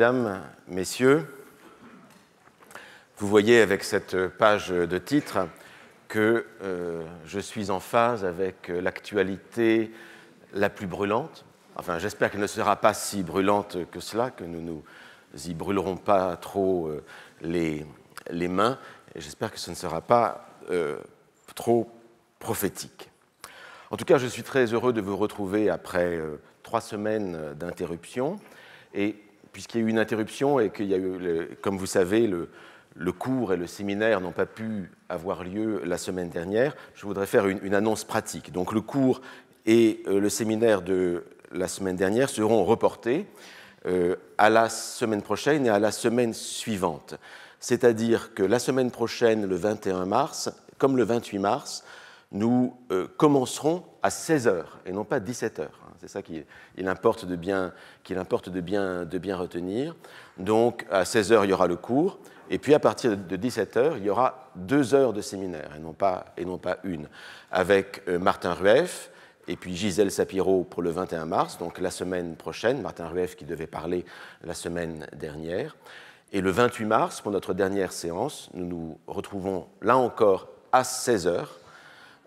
Mesdames, Messieurs, vous voyez avec cette page de titre que euh, je suis en phase avec l'actualité la plus brûlante. Enfin, j'espère qu'elle ne sera pas si brûlante que cela, que nous nous y brûlerons pas trop euh, les, mains. j'espère que ce ne sera pas euh, trop prophétique. En tout cas, je suis très heureux de vous retrouver après trois semaines d'interruption. Et puisqu'il y a eu une interruption et qu'il y eu, comme vous savez, le, cours et le séminaire n'ont pas pu avoir lieu la semaine dernière, je voudrais faire une, annonce pratique. Donc le cours et euh, le séminaire de la semaine dernière seront reportés euh, à la semaine prochaine et à la semaine suivante. C'est-à-dire que la semaine prochaine, le 21 mars, comme le 28 mars, nous euh, commencerons à 16h et non pas 17h. C'est ça qu'il importe, de bien, retenir. Donc, à 16h, il y aura le cours. Et puis, à partir de 17h, il y aura deux heures de séminaire, et non pas, et non pas une, avec euh, Martin Rueff et puis Gisèle Sapiro pour le 21 mars, donc la semaine prochaine. Martin Rueff qui devait parler la semaine dernière. Et le 28 mars, pour notre dernière séance, nous nous retrouvons là encore à 16h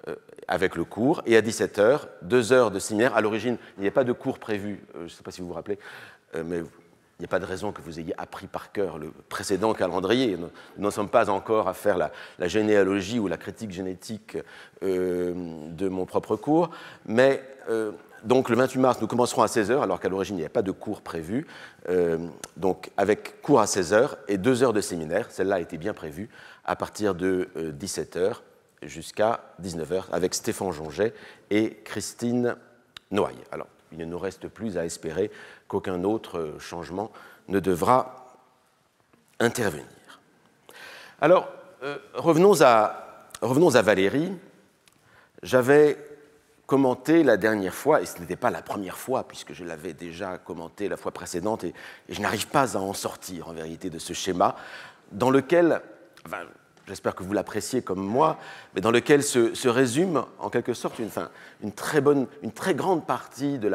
euh, avec le cours, et à 17h, deux heures de séminaire. À l'origine, il n'y avait pas de cours prévu, euh, je ne sais pas si vous vous rappelez, euh, mais il n'y a pas de raison que vous ayez appris par cœur le précédent calendrier. Nous n'en sommes pas encore à faire la, généalogie ou la critique génétique de mon propre cours, mais donc le 28 mars, nous commencerons à 16h, alors qu'à l'origine, il n'y a pas de cours prévu, donc avec cours à 16h et deux heures de séminaire, celle-là a été bien prévue, à partir de 17h jusqu'à 19h avec Stéphane Jonget et Christine Noailles. Alors, il ne nous reste plus à espérer qu'aucun autre euh, changement ne devra intervenir. Alors, euh, revenons, à, revenons à Valérie. J'avais commenté la dernière fois, et ce n'était pas la première fois, puisque je l'avais déjà commenté la fois précédente, et, je n'arrive pas à en sortir en vérité de ce schéma, dans lequel, j'espère que vous l'appréciez comme moi, mais dans lequel se, résume en quelque sorte une, très, grande partie de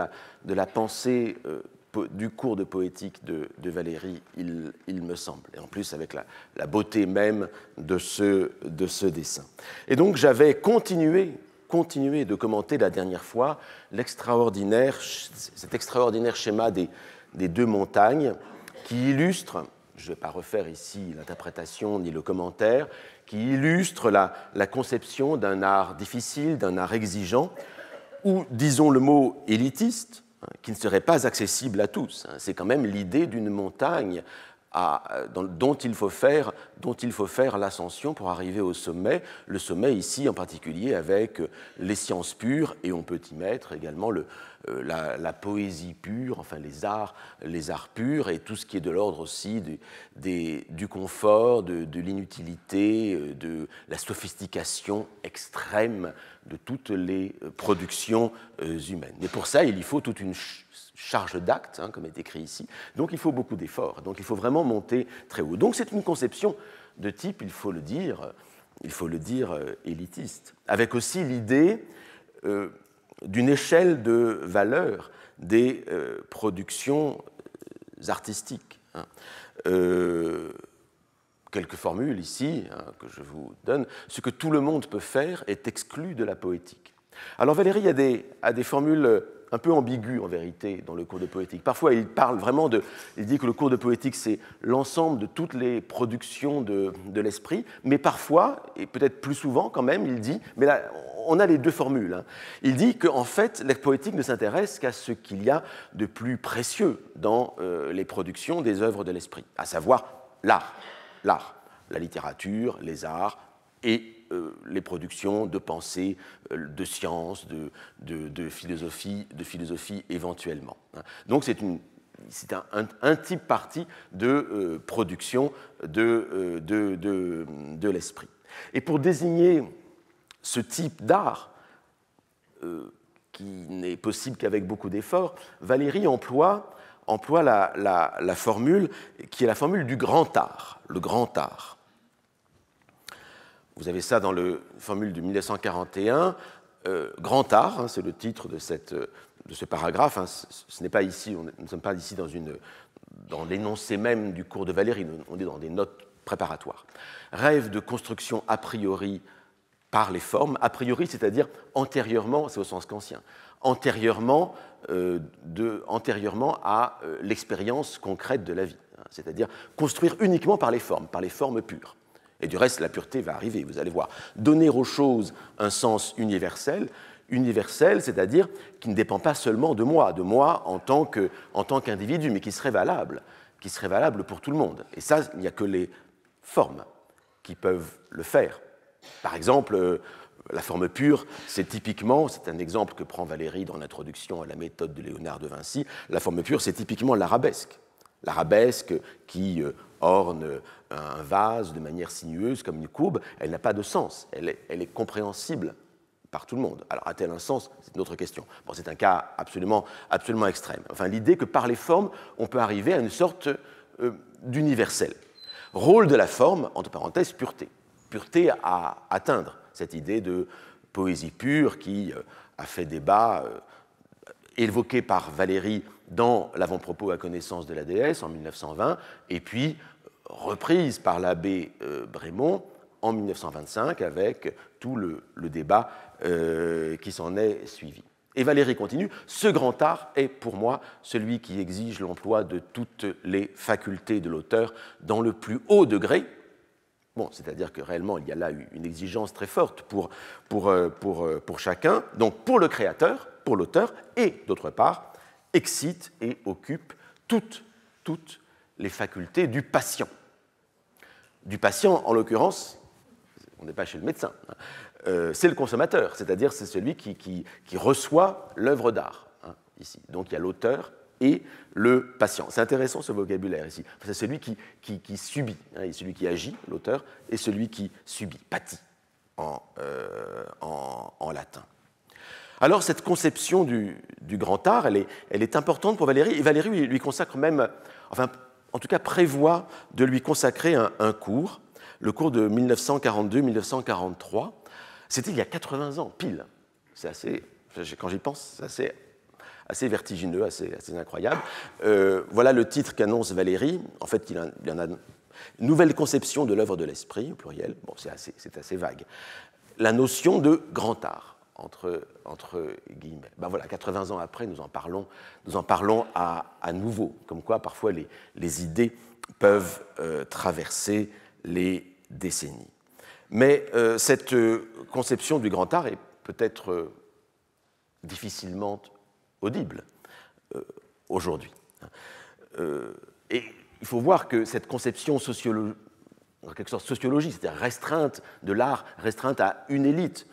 la, pensée euh, du cours de poétique de, Valérie, il, me semble, et en plus avec la, beauté même de ce, dessin. Et donc j'avais continué de commenter la dernière fois cet extraordinaire schéma des deux montagnes qui illustre je ne vais pas refaire ici l'interprétation ni le commentaire, qui illustre la, conception d'un art difficile, d'un art exigeant, ou disons le mot élitiste, hein, qui ne serait pas accessible à tous. Hein. C'est quand même l'idée d'une montagne euh, dont il faut faire, dont il faut faire l'ascension pour arriver au sommet. Le sommet ici en particulier avec euh, les sciences pures et on peut y mettre également le, euh, la, poésie pure, enfin les arts, les arts purs et tout ce qui est de l'ordre aussi du, des, du confort, de, l'inutilité, euh, de la sophistication extrême de toutes les euh, productions humaines. Mais pour ça, il y faut toute une charge d'actes, hein, comme est écrit ici. Donc il faut beaucoup d'efforts. Donc il faut vraiment monter très haut. Donc c'est une conception de type, il faut le dire, il faut le dire, élitiste. Avec aussi l'idée d'une échelle de valeur des euh, productions euh, artistiques. Hein. Euh, quelques formules ici hein, que je vous donne. Ce que tout le monde peut faire est exclu de la poétique. Alors Valérie a a des formules un peu ambigu en vérité dans le cours de poétique. Parfois, il parle vraiment de. Il dit que le cours de poétique, c'est l'ensemble de toutes les productions de, l'esprit, mais parfois, et peut-être plus souvent quand même, il dit. Mais là, on a les deux formules. Hein. Il dit qu'en fait, la poétique ne s'intéresse qu'à ce qu'il y a de plus précieux dans euh, les productions des œuvres de l'esprit, à savoir l'art, l'art, la littérature, les arts et euh, les productions de pensée, euh, de science, de, philosophie, de philosophie éventuellement. Hein. Donc c'est un, type parti de euh, production de, l'esprit. Et pour désigner ce type d'art, qui n'est possible qu'avec beaucoup d'efforts, Valérie emploie, emploie la, formule qui est la formule du grand art, le grand art. Vous avez ça dans la formule de 1941, euh, Grand art, hein, c'est le titre de, cette, euh, de ce paragraphe. Hein. ce, n'est pas ici, on, nous ne sommes pas ici dans, l'énoncé même du cours de Valérie, on est dans des notes préparatoires. Rêve de construction a priori par les formes, a priori, c'est-à-dire antérieurement, c'est au sens qu'ancien. antérieurement, euh, à l'expérience concrète de la vie, hein. c'est-à-dire construire uniquement par les formes, par les formes pures. Et du reste, la pureté va arriver, vous allez voir. Donner aux choses un sens universel, universel, c'est-à-dire qui ne dépend pas seulement de moi, de moi en tant qu'individu, mais qui serait valable, qui serait valable pour tout le monde. Et ça, il n'y a que les formes qui peuvent le faire. Par exemple, euh, la forme pure, c'est typiquement, c'est un exemple que prend Valérie dans l'introduction à la méthode de Léonard de Vinci, la forme pure, c'est typiquement l'arabesque. L'arabesque qui euh, orne euh, un vase de manière sinueuse comme une courbe, elle n'a pas de sens, elle est, compréhensible par tout le monde. Alors a-t-elle un sens C'est une autre question. c'est un cas absolument, absolument extrême. Enfin, l'idée que par les formes, on peut arriver à une sorte euh, d'universel. Rôle de la forme, entre parenthèses, pureté. Pureté à atteindre, cette idée de poésie pure qui a fait débat évoqué par Valérie dans l'avant-propos à connaissance de la déesse en 1920, et puis euh, reprise par l'abbé euh, Brémond en 1925 avec tout le, débat euh, qui s'en est suivi. Et Valérie continue, ce grand art est pour moi celui qui exige l'emploi de toutes les facultés de l'auteur dans le plus haut degré. Bon, c'est-à-dire que réellement, il y a là une exigence très forte pour, pour, pour, pour chacun, donc pour le créateur, l'auteur et, d'autre part, excite et occupe toutes, toutes les facultés du patient. Du patient, en l'occurrence, on n'est pas chez le médecin, hein, euh, c'est le consommateur, c'est-à-dire c'est celui qui, reçoit l'œuvre d'art, hein, ici. Donc il y a l'auteur et le patient. C'est intéressant ce vocabulaire ici. C'est celui qui, subit, hein, et celui qui agit, l'auteur, et celui qui subit, pâtit en euh, latin. Alors cette conception du, grand art, elle est, importante pour Valérie, et Valérie lui, consacre même, enfin en tout cas prévoit de lui consacrer un, cours, le cours de 1942-1943. C'était il y a 80 ans, pile. C'est assez, quand j'y pense, c'est assez, vertigineux, assez, incroyable. Euh, voilà le titre qu'annonce Valérie, En fait, il, y en a une nouvelle conception de l'œuvre de l'esprit, au pluriel. Bon, c'est assez vague. La notion de grand art entre, entre guillemets. Ben voilà, 80 ans après, nous en parlons, nous en parlons à, nouveau, comme quoi parfois les, idées peuvent euh, traverser les décennies. Mais euh, cette euh, conception du grand art est peut-être difficilement audible aujourd'hui. et il faut voir que cette conception sociologique, c'est-à-dire restreinte de l'art, restreinte à une élite,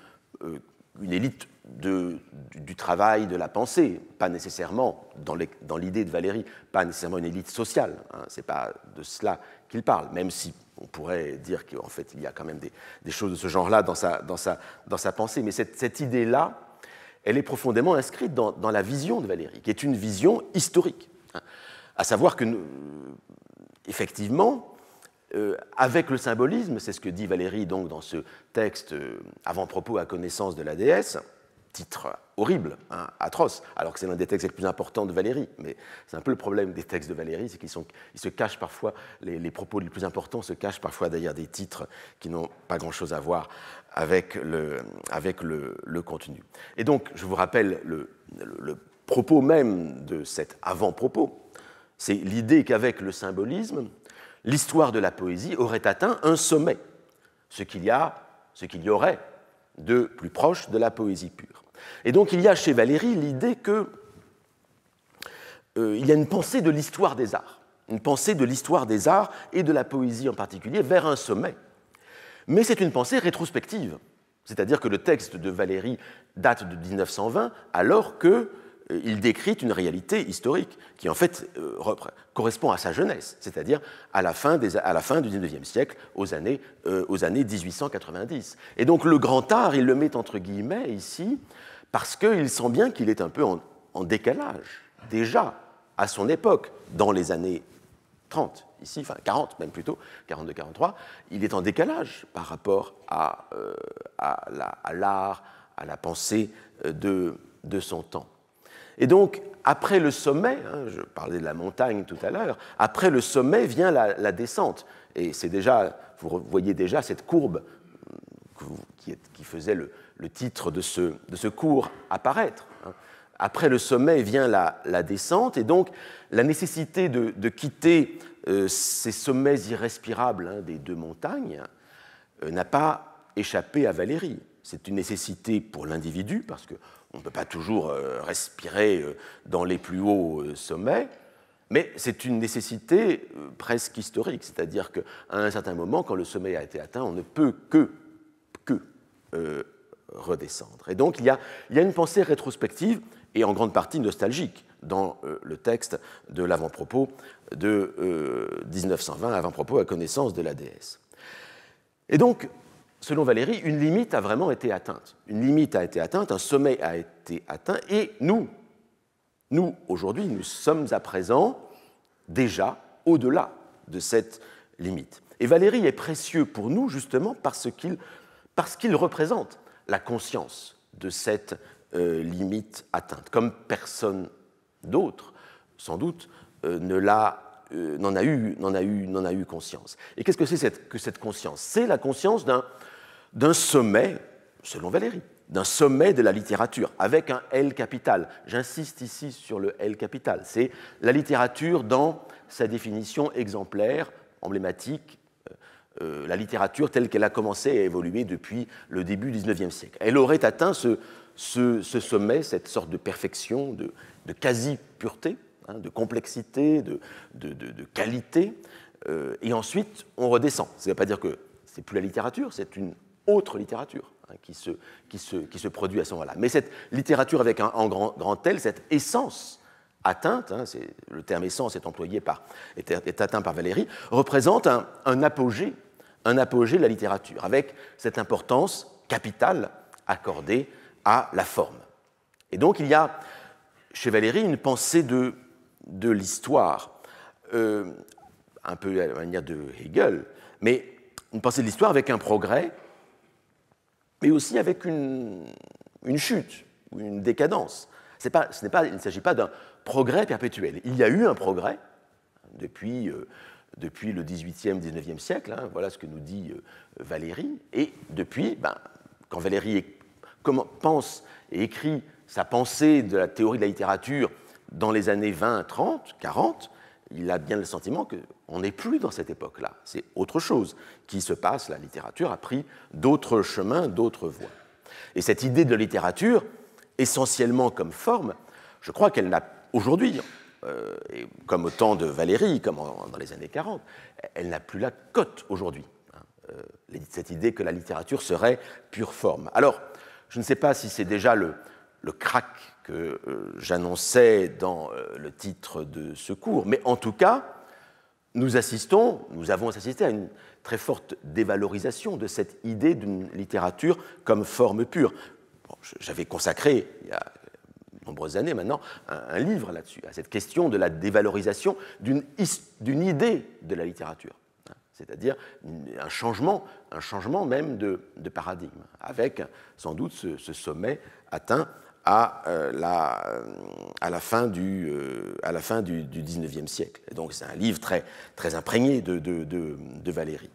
une élite de, du, travail, de la pensée, pas nécessairement, dans l'idée de Valérie, pas nécessairement une élite sociale. Hein, c'est Ce n'est pas de cela qu'il parle, même si on pourrait dire qu'en fait, il y a quand même des, choses de ce genre-là dans sa, dans, sa, dans sa pensée. Mais cette, idée-là, elle est profondément inscrite dans, la vision de Valérie, qui est une vision historique. Hein. à savoir que, effectivement, euh, avec le symbolisme, c'est ce que dit Valérie donc dans ce texte euh, avant-propos à connaissance de la déesse, titre horrible, hein, atroce, alors que c'est l'un des textes les plus importants de Valérie. Mais c'est un peu le problème des textes de Valérie, c'est qu'ils se cachent parfois, les, propos les plus importants se cachent parfois derrière des titres qui n'ont pas grand-chose à voir avec, le, contenu. Et donc, je vous rappelle le propos même de cet avant-propos, c'est l'idée qu'avec le symbolisme, l'histoire de la poésie aurait atteint un sommet, ce qu'il y a, ce qu'il y aurait de plus proche de la poésie pure. Et donc il y a chez Valéry l'idée que euh, il y a une pensée de l'histoire des arts, une pensée de l'histoire des arts et de la poésie en particulier vers un sommet. Mais c'est une pensée rétrospective, c'est-à-dire que le texte de Valéry date de 1920 alors que euh, il décrit une réalité historique qui en fait euh, correspond à sa jeunesse, c'est-à-dire à, la fin du XIXe siècle, aux années, 1890. Euh, Et donc le grand art, il le met entre guillemets ici, parce qu'il sent bien qu'il est un peu en, décalage, déjà, à son époque, dans les années 30, ici, enfin 40 même plutôt, 42-43, il est en décalage par rapport à, l'art, à, la pensée de son temps. Et donc, après le sommet, hein, je parlais de la montagne tout à l'heure, après le sommet vient la, descente. Et c'est déjà, vous voyez déjà cette courbe mm, qui, faisait le, titre de ce, de ce cours apparaître. Hein. Après le sommet vient la, descente, et donc la nécessité de, quitter euh, ces sommets irrespirables hein, des deux montagnes euh, n'a pas échappé à Valérie. C'est une nécessité pour l'individu, parce que on ne peut pas toujours euh, respirer euh, dans les plus hauts euh, sommets, mais c'est une nécessité presque historique, c'est-à-dire qu'à un certain moment, quand le sommet a été atteint, on ne peut que, que redescendre. Et donc il y, a, il y, une pensée rétrospective et en grande partie nostalgique dans le texte de l'avant-propos de 1920, avant-propos à connaissance de la déesse. Et donc selon Valérie, une limite a vraiment été atteinte. Une limite a été atteinte, un sommet a été atteint, et nous, nous, aujourd'hui, nous sommes à présent déjà au-delà de cette limite. Et Valérie est précieux pour nous, justement, parce qu'il représente la conscience de cette euh, limite atteinte, comme personne d'autre, sans doute, euh, ne euh, n'en a eu, n'en a eu, n'en a eu conscience. Et qu'est-ce que c'est que cette conscience C'est la conscience d'un d'un sommet, selon Valérie, d'un sommet de la littérature, avec un L capital. J'insiste ici sur le L capital. C'est la littérature dans sa définition exemplaire, emblématique, euh, euh, la littérature telle qu'elle a commencé à évoluer depuis le début du XIXe siècle. Elle aurait atteint ce, sommet, cette sorte de perfection, de, quasi-pureté, hein, de complexité, de, qualité, euh, et ensuite on redescend. Ça ne veut pas dire que c'est plus la littérature, c'est une autre littérature hein, qui, se, qui, se, produit à ce moment-là. Mais cette littérature avec un en grand, grand L, cette essence atteinte, hein, c'est le terme essence est employé par, est, atteint par Valérie, représente un, apogée, un apogée de la littérature, avec cette importance capitale accordée à la forme. Et donc il y a chez Valérie une pensée de, l'histoire, euh, un peu à la manière de Hegel, mais une pensée de l'histoire avec un progrès mais aussi avec une, chute ou une décadence. il ne s'agit pas d'un progrès perpétuel. Il y a eu un progrès depuis, euh, le 18e, 19e siècle, hein. voilà ce que nous dit euh, Valérie, et depuis, ben, quand Valérie pense et écrit sa pensée de la théorie de la littérature dans les années 20, 30, 40, il a bien le sentiment qu'on n'est plus dans cette époque-là. C'est autre chose qui se passe. La littérature a pris d'autres chemins, d'autres voies. Et cette idée de littérature, essentiellement comme forme, je crois qu'elle n'a aujourd'hui, euh, comme au temps de Valérie, comme dans les années 40, elle n'a plus la cote aujourd'hui. Hein. Euh, cette idée que la littérature serait pure forme. Alors, je ne sais pas si c'est déjà le, le crack que euh, j'annonçais dans euh, le titre de ce cours. Mais en tout cas, nous assistons, nous avons assisté à une très forte dévalorisation de cette idée d'une littérature comme forme pure. J'avais consacré, il y a de nombreuses années maintenant, un, livre là-dessus, à cette question de la dévalorisation d'une idée de la littérature hein. c'est-à-dire un changement, un changement même de, paradigme, avec sans doute ce sommet atteint à, euh, la, euh, à la fin du, euh, à la fin du, 19e siècle. donc c'est un livre très, très imprégné de, de, Valérie.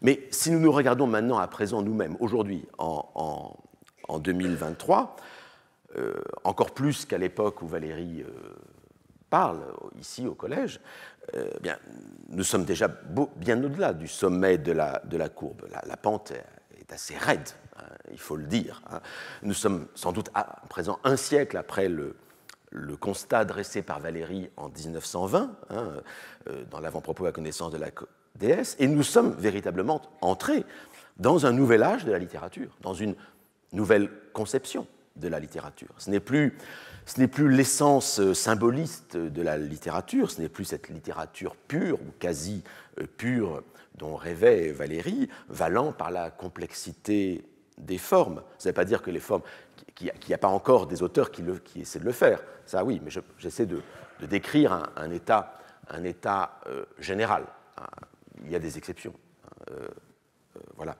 Mais si nous nous regardons maintenant à présent nous-mêmes, aujourd'hui, en, 2023, encore plus qu'à l'époque où Valérie parle, ici au collège, eh bien, nous sommes déjà bien au-delà du sommet de la, de la courbe. la pente est assez raide Hein, il faut le dire. Hein. Nous sommes sans doute à présent un siècle après le, constat dressé par Valéry en 1920, hein, euh, dans l'avant-propos à connaissance de la déesse, et nous sommes véritablement entrés dans un nouvel âge de la littérature, dans une nouvelle conception de la littérature. Ce n'est plus, ce plus l'essence euh, symboliste de la littérature, ce n'est plus cette littérature pure ou quasi euh, pure dont rêvait Valérie, valant par la complexité des formes. Ça ne veut pas dire que les formes, qu'il n'y a, pas encore des auteurs qui, le, qui, essaient de le faire. Ça, oui, mais j'essaie de, décrire un, état, un état euh, général. Il y a des exceptions. Euh, euh, voilà.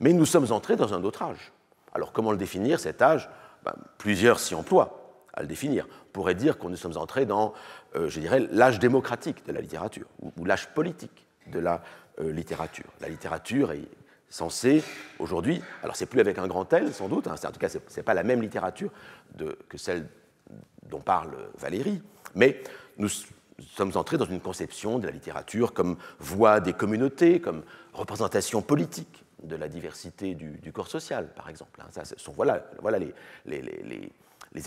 Mais nous sommes entrés dans un autre âge. Alors, comment le définir, cet âge ben, Plusieurs s'y emploient à le définir. On pourrait dire qu'on nous sommes entrés dans, je dirais, l'âge démocratique de la littérature, ou, ou l'âge politique de la littérature. La littérature est censé aujourd'hui, alors c'est plus avec un grand L sans doute, hein, en tout cas ce n'est pas la même littérature que celle dont parle Valérie, mais nous sommes entrés dans une conception de la littérature comme voix des communautés, comme représentation politique de la diversité du, corps social, par exemple. Hein. ça, sont, voilà voilà les,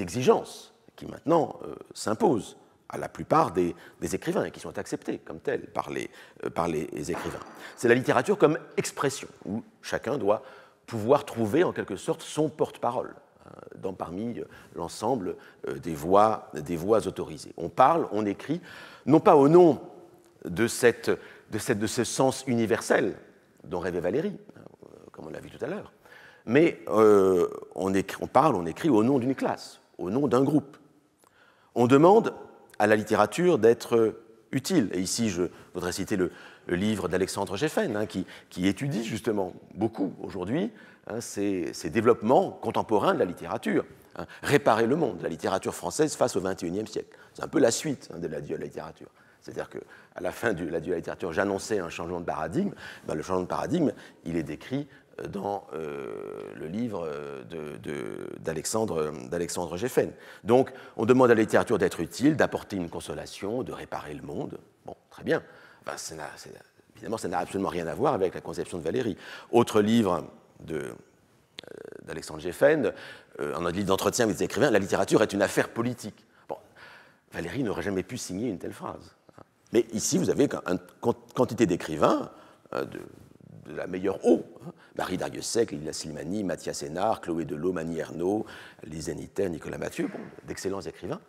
exigences qui maintenant euh, s'imposent à la plupart des, écrivains et qui sont acceptés comme tels par les, euh, par les écrivains. C'est la littérature comme expression, où chacun doit pouvoir trouver en quelque sorte son porte-parole hein, dans parmi euh, l'ensemble euh, des voix des autorisées. On parle, on écrit, non pas au nom de, de, de ce sens universel dont rêvait Valérie, hein, comme on l'a vu tout à l'heure, mais on, on parle, on écrit au nom d'une classe, au nom d'un groupe. On demande à la littérature d'être utile. Et ici, je voudrais citer le, livre d'Alexandre Geffen, hein, qui, étudie justement beaucoup aujourd'hui hein, ces, développements contemporains de la littérature. Hein. réparer le monde, la littérature française face au XXIe siècle. C'est un peu la suite de la à la littérature. C'est-à-dire qu'à la fin de la, à la littérature, j'annonçais un changement de paradigme. Ben, le changement de paradigme, il est décrit dans euh, le livre d'Alexandre de, Geffen. Donc, on demande à la littérature d'être utile, d'apporter une consolation, de réparer le monde. Bon, très bien. ça évidemment, ça n'a absolument rien à voir avec la conception de Valérie. Autre livre euh, d'Alexandre Geffen, euh, un livre d'entretien avec des écrivains, la littérature est une affaire politique. Bon, Valérie n'aurait jamais pu signer une telle phrase. Hein. Mais ici, vous avez une quantité d'écrivains de, la meilleure eau, hein, Marie Dariussec, Lila Silmani, Mathias Sénard, Chloé Delot, Mani Ernaud, Lise Nicolas Mathieu, d'excellents écrivains,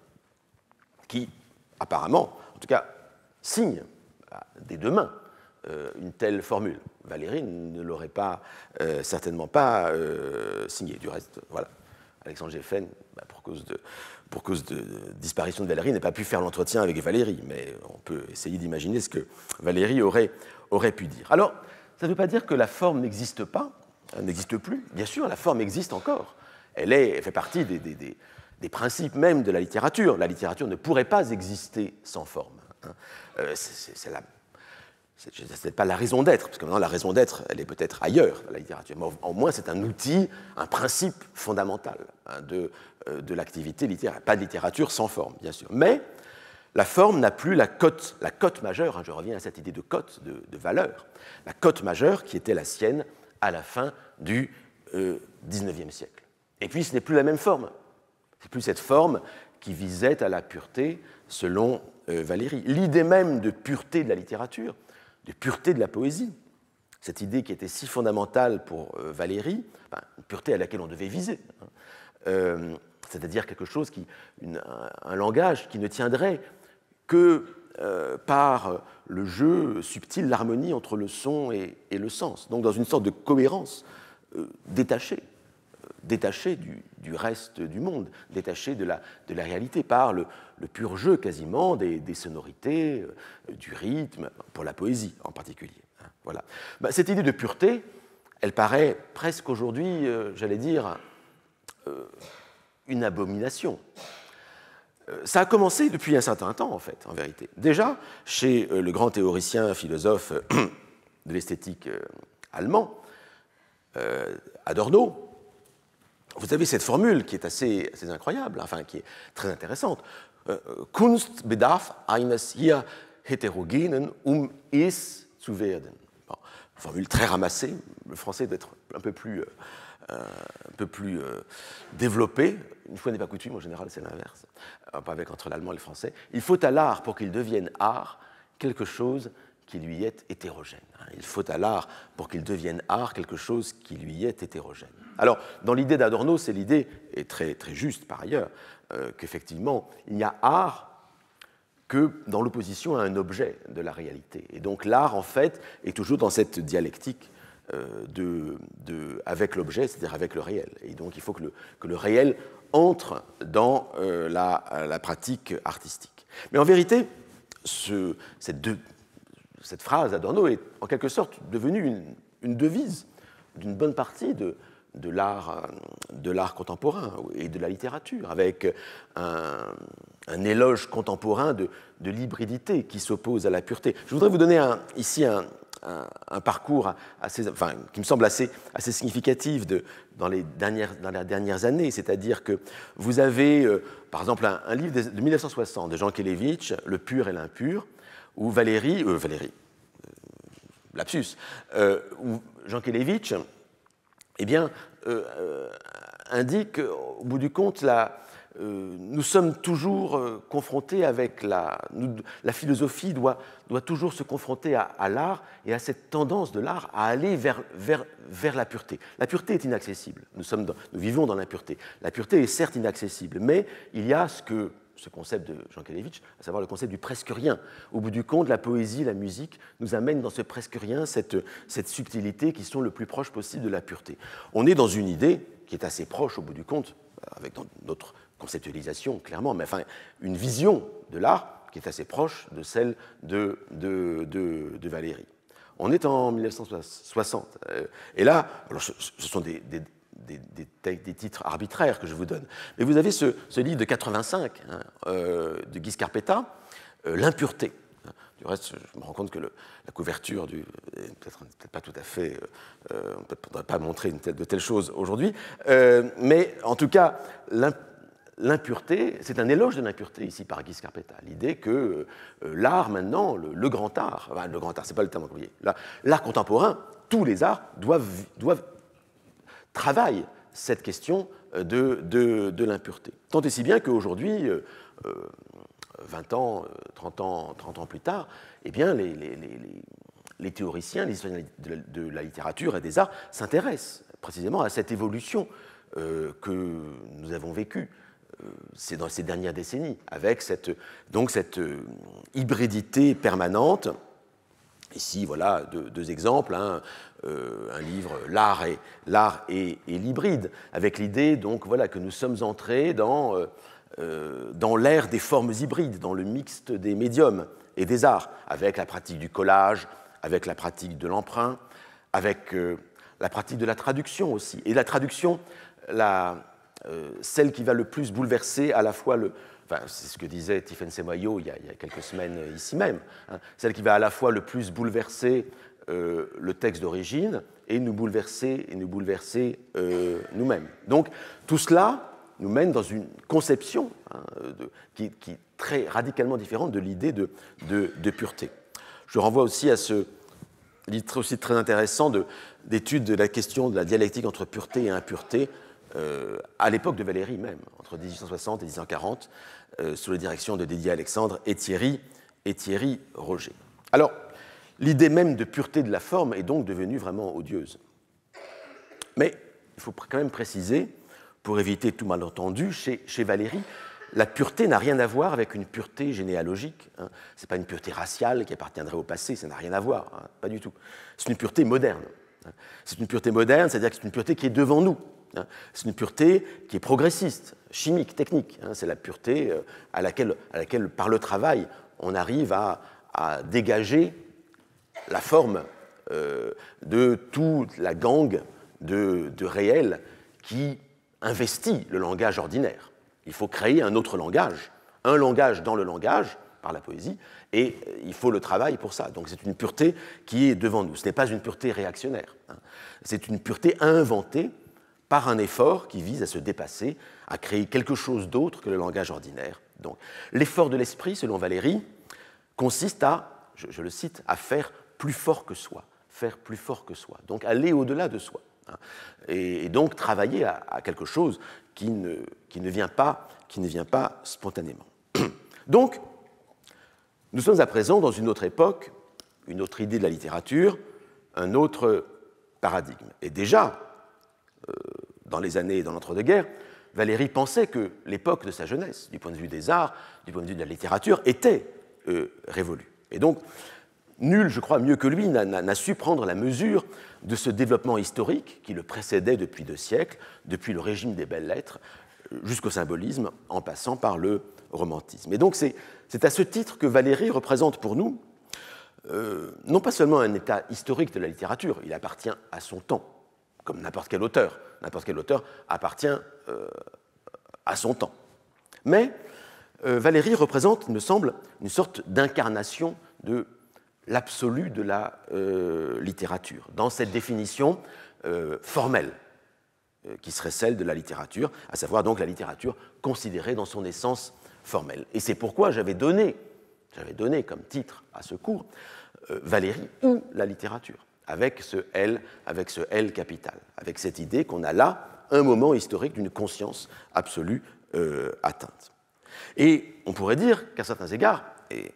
qui apparemment, en tout cas, signent bah, des deux mains euh, une telle formule. Valérie ne l'aurait pas, euh, certainement pas signé. Euh, signée. Du reste, voilà. Alexandre Geffen, bah, pour cause de, disparition de Valérie, n'a pas pu faire l'entretien avec Valérie, mais on peut essayer d'imaginer ce que Valérie aurait, aurait pu dire. Alors, ça ne veut pas dire que la forme n'existe pas, euh, n'existe plus. Bien sûr, la forme existe encore. Elle, est, fait partie des, des, principes même de la littérature. La littérature ne pourrait pas exister sans forme. Hein. Euh, c'est ce n'est pas la raison d'être, parce que maintenant la raison d'être, elle est peut-être ailleurs la littérature, mais au moins c'est un outil, un principe fondamental hein, de, euh, de l'activité littéraire. Pas de littérature sans forme, bien sûr. Mais la forme n'a plus la cote, la cote majeure, hein, je reviens à cette idée de cote, de, valeur, la cote majeure qui était la sienne à la fin du XIXe euh, siècle. Et puis ce n'est plus la même forme, c'est plus cette forme qui visait à la pureté selon euh, Valéry. Valérie. L'idée même de pureté de la littérature, de pureté de la poésie, cette idée qui était si fondamentale pour euh, Valéry, Valérie, une pureté à laquelle on devait viser, hein, c'est-à-dire quelque chose qui, un langage qui ne tiendrait que euh, par le jeu subtil, l'harmonie entre le son et, le sens, donc dans une sorte de cohérence euh, détachée, euh, détachée du, reste du monde, détachée de la, de la réalité, par le, pur jeu quasiment des, sonorités, du rythme, pour la poésie en particulier. Hein, voilà. Bah, cette idée de pureté, elle paraît presque aujourd'hui, j'allais dire, une abomination euh, ça a commencé depuis un certain temps, en fait, en vérité. Déjà, chez euh, le grand théoricien, philosophe de l'esthétique euh, allemand, Adorno, vous avez cette formule qui est assez, incroyable, enfin qui est très intéressante. Kunst bedarf eines hier heterogenen, um es zu werden. formule très ramassée, le français d'être un peu plus euh, un peu plus euh, développé. Une fois n'est pas coutume, en général c'est l'inverse, euh, avec entre l'allemand et le français. Il faut à l'art, pour qu'il devienne art, quelque chose qui lui est hétérogène. Hein. Il faut à l'art, pour qu'il devienne art, quelque chose qui lui est hétérogène. Alors, dans l'idée d'Adorno, c'est l'idée, et très, juste par ailleurs, qu'effectivement, il n'y a art que dans l'opposition à un objet de la réalité. Et donc l'art, en fait, est toujours dans cette dialectique euh, de, de, avec l'objet, c'est-à-dire avec le réel. Et donc il faut que le, que le réel entre dans euh, la, la, pratique artistique. Mais en vérité, ce, cette, cette, phrase Adorno est en quelque sorte devenue une, une devise d'une bonne partie de, de l'art contemporain et de la littérature, avec un, un éloge contemporain de, de l'hybridité qui s'oppose à la pureté. Je voudrais vous donner ici un, un, parcours assez, qui me semble assez, assez significatif dans, les dernières, dans les dernières années. C'est-à-dire que vous avez, euh, par exemple, un, livre de 1960 de Jean Kelevitch, Le pur et l'impur, où Valérie, euh, Valérie, euh, lapsus, où Jean Kelevitch, eh bien, indique au bout du compte la, euh, nous sommes toujours euh, confrontés avec la... la philosophie doit, doit toujours se confronter à, l'art et à cette tendance de l'art à aller vers, vers, vers la pureté. La pureté est inaccessible. Nous, sommes nous vivons dans l'impureté. La pureté est certes inaccessible, mais il y a ce que ce concept de Jean Kalevitch, à savoir le concept du presque rien. Au bout du compte, la poésie, la musique nous amènent dans ce presque rien, cette, cette subtilité qui sont le plus proche possible de la pureté. On est dans une idée qui est assez proche, au bout du compte, avec notre conceptualisation, clairement, mais enfin une vision de l'art qui est assez proche de celle de, de, de, Valéry. On est en 1960. Euh, et là, alors ce, sont des, des, des, des, titres arbitraires que je vous donne. Mais vous avez ce, ce livre de 85 hein, euh, de Guy Scarpetta, euh, L'impureté. Du reste, je me rends compte que la couverture, du, peut-être peut pas tout à fait, on ne pourrait pas montrer une telle, de telles choses aujourd'hui, mais en tout cas, l'impureté l'impureté, c'est un éloge de l'impureté ici par Guy Scarpetta. L'idée que euh, l'art maintenant, le, grand art, le grand art, c'est pas le terme employé, l'art contemporain, tous les arts doivent, travailler cette question euh, de, l'impureté. Tant et si bien qu'aujourd'hui, euh, 20 euh, ans, 30 ans, 30 ans plus tard, eh bien, les, théoriciens, les historiens de, la littérature et des arts s'intéressent précisément à cette évolution que nous avons vécue c'est dans ces dernières décennies, avec cette, donc cette euh, hybridité permanente. Ici, voilà deux, exemples, hein. euh, un livre L'art et, l'art et, l'hybride, avec l'idée donc voilà que nous sommes entrés dans, euh, dans l'ère des formes hybrides, dans le mixte des médiums et des arts, avec la pratique du collage, avec la pratique de l'emprunt, avec la pratique de la traduction aussi. Et la traduction, la, euh, celle qui va le plus bouleverser à la fois le... c'est ce que disait Tiffen Semoyo il, y a quelques semaines euh, ici même, hein, celle qui va à la fois le plus bouleverser euh, le texte d'origine et nous bouleverser, et nous bouleverser nous-mêmes. Donc tout cela nous mène dans une conception hein, qui, est très radicalement différente de l'idée de, pureté. Je renvoie aussi à ce livre aussi très intéressant d'étude de la question de la dialectique entre pureté et impureté euh, à l'époque de Valérie même, entre 1860 et 1840, euh, sous la direction de dédié Alexandre et Thierry, et Thierry Roger. Alors, l'idée même de pureté de la forme est donc devenue vraiment odieuse. Mais il faut quand même préciser, pour éviter tout malentendu, chez, chez Valérie, la pureté n'a rien à voir avec une pureté généalogique. Hein. Ce n'est pas une pureté raciale qui appartiendrait au passé, ça n'a rien à voir, hein, pas du tout. C'est une pureté moderne. Hein. C'est une pureté moderne, c'est-à-dire que c'est une pureté qui est devant nous. Hein. C'est une pureté qui est progressiste, chimique, technique. Hein. C'est la pureté euh, à laquelle, par le travail, on arrive à, dégager la forme euh, de toute la gangue de réels qui investit le langage ordinaire. Il faut créer un autre langage, un langage dans le langage, par la poésie, et euh, il faut le travail pour ça. Donc c'est une pureté qui est devant nous. Ce n'est pas une pureté réactionnaire, hein. c'est une pureté inventée par un effort qui vise à se dépasser, à créer quelque chose d'autre que le langage ordinaire. Donc, l'effort de l'esprit, selon Valérie, consiste à, je, le cite, à faire plus fort que soi, faire plus fort que soi, donc aller au-delà de soi. Hein. Et, donc travailler à, quelque chose qui ne, qui ne, vient, pas, qui ne vient pas spontanément. donc, nous sommes à présent dans une autre époque, une autre idée de la littérature, un autre paradigme. Et déjà, euh, dans les années et dans l'entre-deux-guerres, Valéry pensait que l'époque de sa jeunesse, du point de vue des arts, du point de vue de la littérature, était euh, révolue. Et donc, nul, je crois, mieux que lui, n'a su prendre la mesure de ce développement historique qui le précédait depuis deux siècles, depuis le régime des belles-lettres euh, jusqu'au symbolisme, en passant par le romantisme. Et donc, c'est à ce titre que Valéry représente pour nous, euh, non pas seulement un état historique de la littérature, il appartient à son temps, comme n'importe quel auteur n'importe quel auteur appartient euh, à son temps. Mais euh, Valérie représente, il me semble, une sorte d'incarnation de l'absolu de la euh, littérature, dans cette définition formelle qui serait celle de la littérature, à savoir donc la littérature considérée dans son essence formelle. Et c'est pourquoi j'avais donné, j'avais donné comme titre à ce cours Valérie ou la littérature avec ce L, avec ce L capital, avec cette idée qu'on a là un moment historique d'une conscience absolue euh, atteinte. Et on pourrait dire qu'à certains égards, et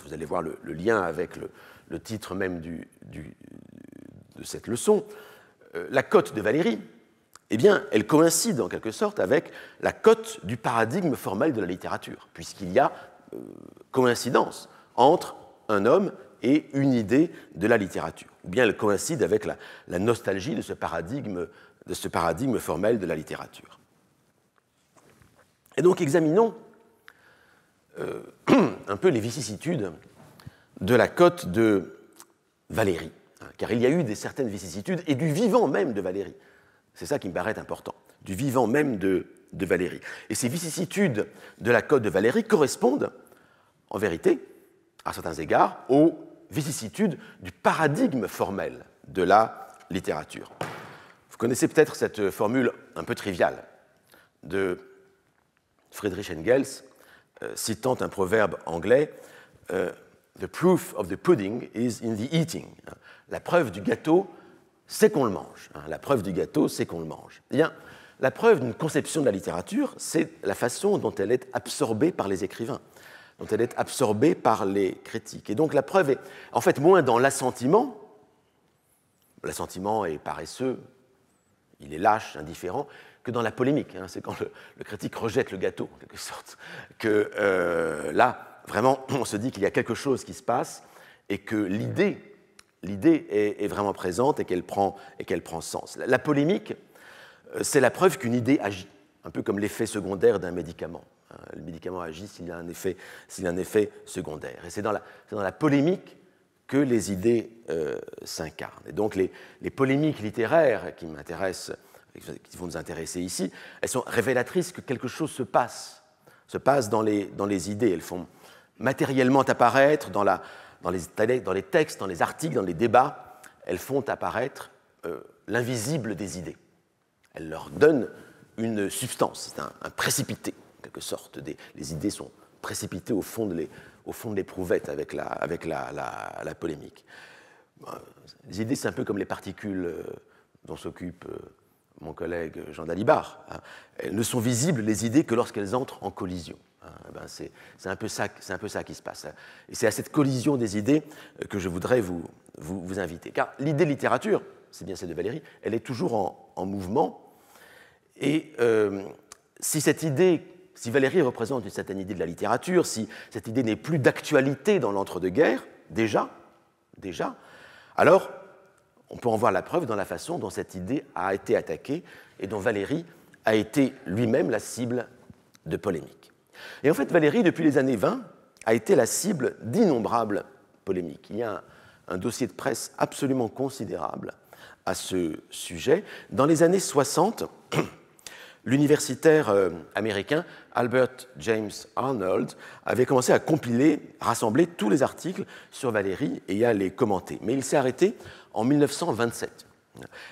vous allez voir le, lien avec le, titre même de cette leçon, euh, la cote de Valérie, eh bien, elle coïncide en quelque sorte avec la cote du paradigme formel de la littérature, puisqu'il y a euh, coïncidence entre un homme et une idée de la littérature. Ou bien elle coïncide avec la, nostalgie de ce, paradigme, de ce paradigme formel de la littérature. Et donc examinons euh, un peu les vicissitudes de la cote de Valérie, hein, car il y a eu des certaines vicissitudes et du vivant même de Valérie. C'est ça qui me paraît important, du vivant même de, de Valérie. Et ces vicissitudes de la cote de Valérie correspondent, en vérité, à certains égards, aux vicissitudes du paradigme formel de la littérature. Vous connaissez peut-être cette formule un peu triviale de Friedrich Engels, euh, citant un proverbe anglais euh, The proof of the pudding is in the eating. La preuve du gâteau, c'est qu'on le mange. Hein. La preuve du gâteau, c'est qu'on le mange. Eh bien, la preuve d'une conception de la littérature, c'est la façon dont elle est absorbée par les écrivains dont elle est absorbée par les critiques. Et donc la preuve est en fait moins dans l'assentiment, l'assentiment est paresseux, il est lâche, indifférent, que dans la polémique. Hein. C'est quand le, critique rejette le gâteau, en quelque sorte, que euh, là, vraiment, on se dit qu'il y a quelque chose qui se passe et que l'idée, l'idée est, vraiment présente et qu'elle prend, et prend sens. la polémique, euh, c'est la preuve qu'une idée agit, un peu comme l'effet secondaire d'un médicament. Le médicament agit s'il a un effet, a un effet secondaire. Et c'est dans, la, polémique que les idées euh, s'incarnent. Et donc les, polémiques littéraires qui m'intéressent, qui vont nous intéresser ici, elles sont révélatrices que quelque chose se passe, se passe dans les, idées. Elles font matériellement apparaître dans, les, textes, dans les articles, dans les débats, elles font apparaître euh, l'invisible des idées. Elles leur donnent une substance, c'est un précipité quelque sorte. Des, les idées sont précipitées au fond de l'éprouvette avec, la, avec la, la, polémique. Euh, les idées, c'est un peu comme les particules euh, dont s'occupe euh, mon collègue Jean Dalibard. Hein. Elles ne sont visibles, les idées, que lorsqu'elles entrent en collision. Hein. Eh ben, c'est un, peu ça, un peu ça qui se passe. Hein. Et c'est à cette collision des idées que je voudrais vous, vous, vous inviter. Car l'idée littérature, c'est bien celle de Valérie, elle est toujours en, mouvement. Et si cette idée si Valérie représente une certaine idée de la littérature, si cette idée n'est plus d'actualité dans l'entre-deux-guerres, déjà, déjà, alors on peut en voir la preuve dans la façon dont cette idée a été attaquée et dont Valérie a été lui-même la cible de polémiques. Et en fait, Valérie, depuis les années 20, a été la cible d'innombrables polémiques. Il y a un, un, dossier de presse absolument considérable à ce sujet. Dans les années 60, l'universitaire euh, américain Albert James Arnold avait commencé à compiler, rassembler tous les articles sur Valérie et à les commenter. Mais il s'est arrêté en 1927.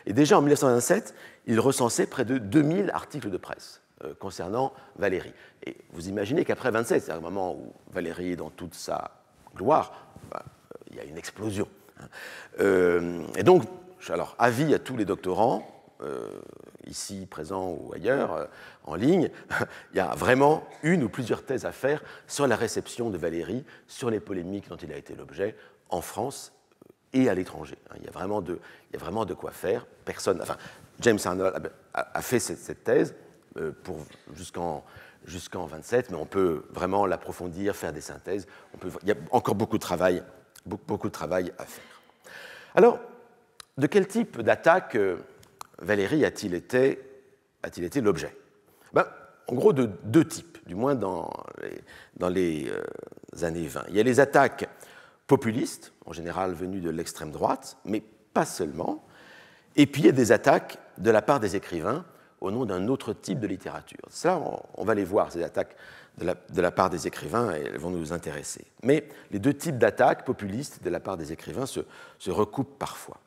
Et déjà en 1927, il recensait près de 2000 articles de presse euh, concernant Valérie. Et vous imaginez qu'après 27, cest un moment où Valérie est dans toute sa gloire, ben, euh, il y a une explosion. Hein. et donc, alors, avis à tous les doctorants, ici présent ou ailleurs, euh, en ligne, il y a vraiment une ou plusieurs thèses à faire sur la réception de Valérie, sur les polémiques dont il a été l'objet en France euh, et à l'étranger. Hein. Il, y a vraiment de, il y a vraiment de quoi faire. Personne, enfin, James Arnold a, fait cette, thèse euh, pour jusqu'en jusqu'en 27, mais on peut vraiment l'approfondir, faire des synthèses. On peut, il y a encore beaucoup de travail, beaucoup, beaucoup de travail à faire. Alors, de quel type d'attaque Valérie a-t-il été, a il été l'objet ben, En gros, de deux types, du moins dans les, dans les euh, années 20. Il y a les attaques populistes, en général venues de l'extrême droite, mais pas seulement. Et puis il y a des attaques de la part des écrivains au nom d'un autre type de littérature. Ça, on, va les voir, ces attaques de la, part des écrivains, et elles vont nous intéresser. Mais les deux types d'attaques populistes de la part des écrivains se, se recoupent parfois.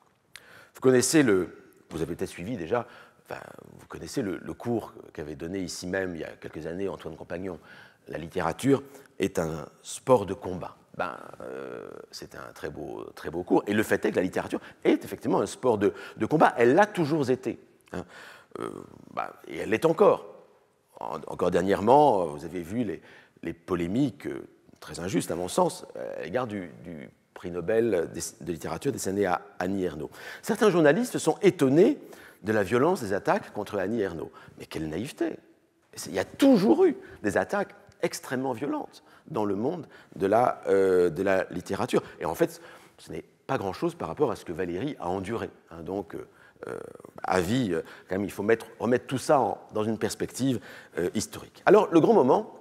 Vous connaissez le, vous avez peut-être suivi déjà, enfin, vous connaissez le, cours qu'avait donné ici même il y a quelques années Antoine Compagnon. La littérature est un sport de combat. Ben, euh, c'est un très beau, très beau cours. Et le fait est que la littérature est effectivement un sport de, de combat. Elle l'a toujours été. Hein. Euh, ben, et elle l'est encore. encore dernièrement, vous avez vu les, les polémiques euh, très injustes, à mon sens, à l'égard du, du, prix Nobel de littérature décerné à Annie Ernaux. Certains journalistes sont étonnés de la violence des attaques contre Annie Ernaux. Mais quelle naïveté Il y a toujours eu des attaques extrêmement violentes dans le monde euh, de la, littérature. Et en fait, ce n'est pas grand-chose par rapport à ce que Valérie a enduré. Hein. donc, euh, avis, euh, euh, quand même, il faut remettre tout ça dans une perspective historique. Alors, le grand moment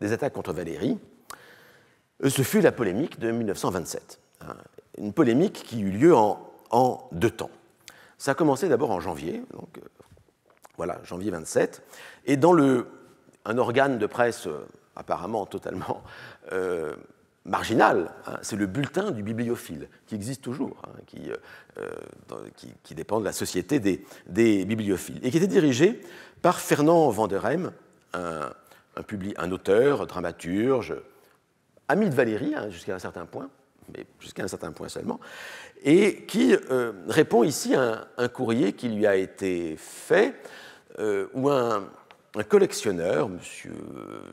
des attaques contre Valérie, ce fut la polémique de 1927 une polémique qui eut lieu en, deux temps. Ça a commencé d'abord en janvier, donc euh, voilà, janvier 27, et dans un organe de presse euh, apparemment totalement euh, marginal, hein, c'est le bulletin du bibliophile, qui existe toujours, hein, qui, dépend de la société des, bibliophiles, et qui était dirigé par Fernand Van un, un, un auteur, dramaturge, ami de Valérie hein, jusqu'à un certain point, mais jusqu'à un certain point seulement, et qui euh, répond ici à un, courrier qui lui a été fait, euh, où un, collectionneur, M.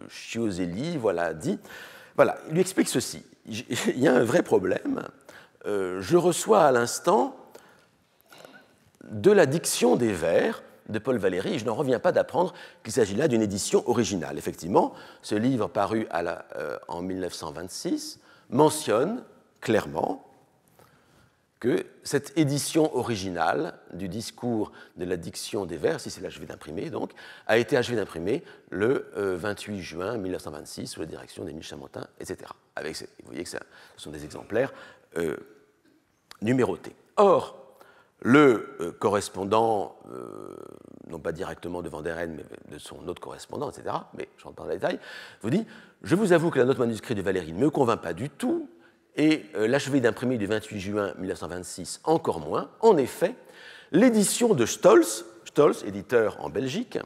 Chioselli, voilà, dit, voilà, il lui explique ceci, il y a un vrai problème, euh, je reçois à l'instant de la diction des vers de Paul Valéry, je n'en reviens pas d'apprendre qu'il s'agit là d'une édition originale. Effectivement, ce livre paru à la, en 1926 mentionne clairement que cette édition originale du discours de la diction des vers, si c'est l'achevée d'imprimer donc, a été achevé d'imprimer le 28 euh, juin 1926 sous la direction d'Émile Chamantin, etc. Avec, vous voyez que ce sont des exemplaires euh, numérotés. Or, le euh, correspondant, non pas directement de Vanderen, mais de son autre correspondant, etc., mais dans le détail, vous dit Je vous avoue que la note manuscrite de Valérie ne me convainc pas du tout, et euh, l'achevé d'imprimer du 28 juin 1926 encore moins. En effet, l'édition de Stolz, Stolz, éditeur en Belgique,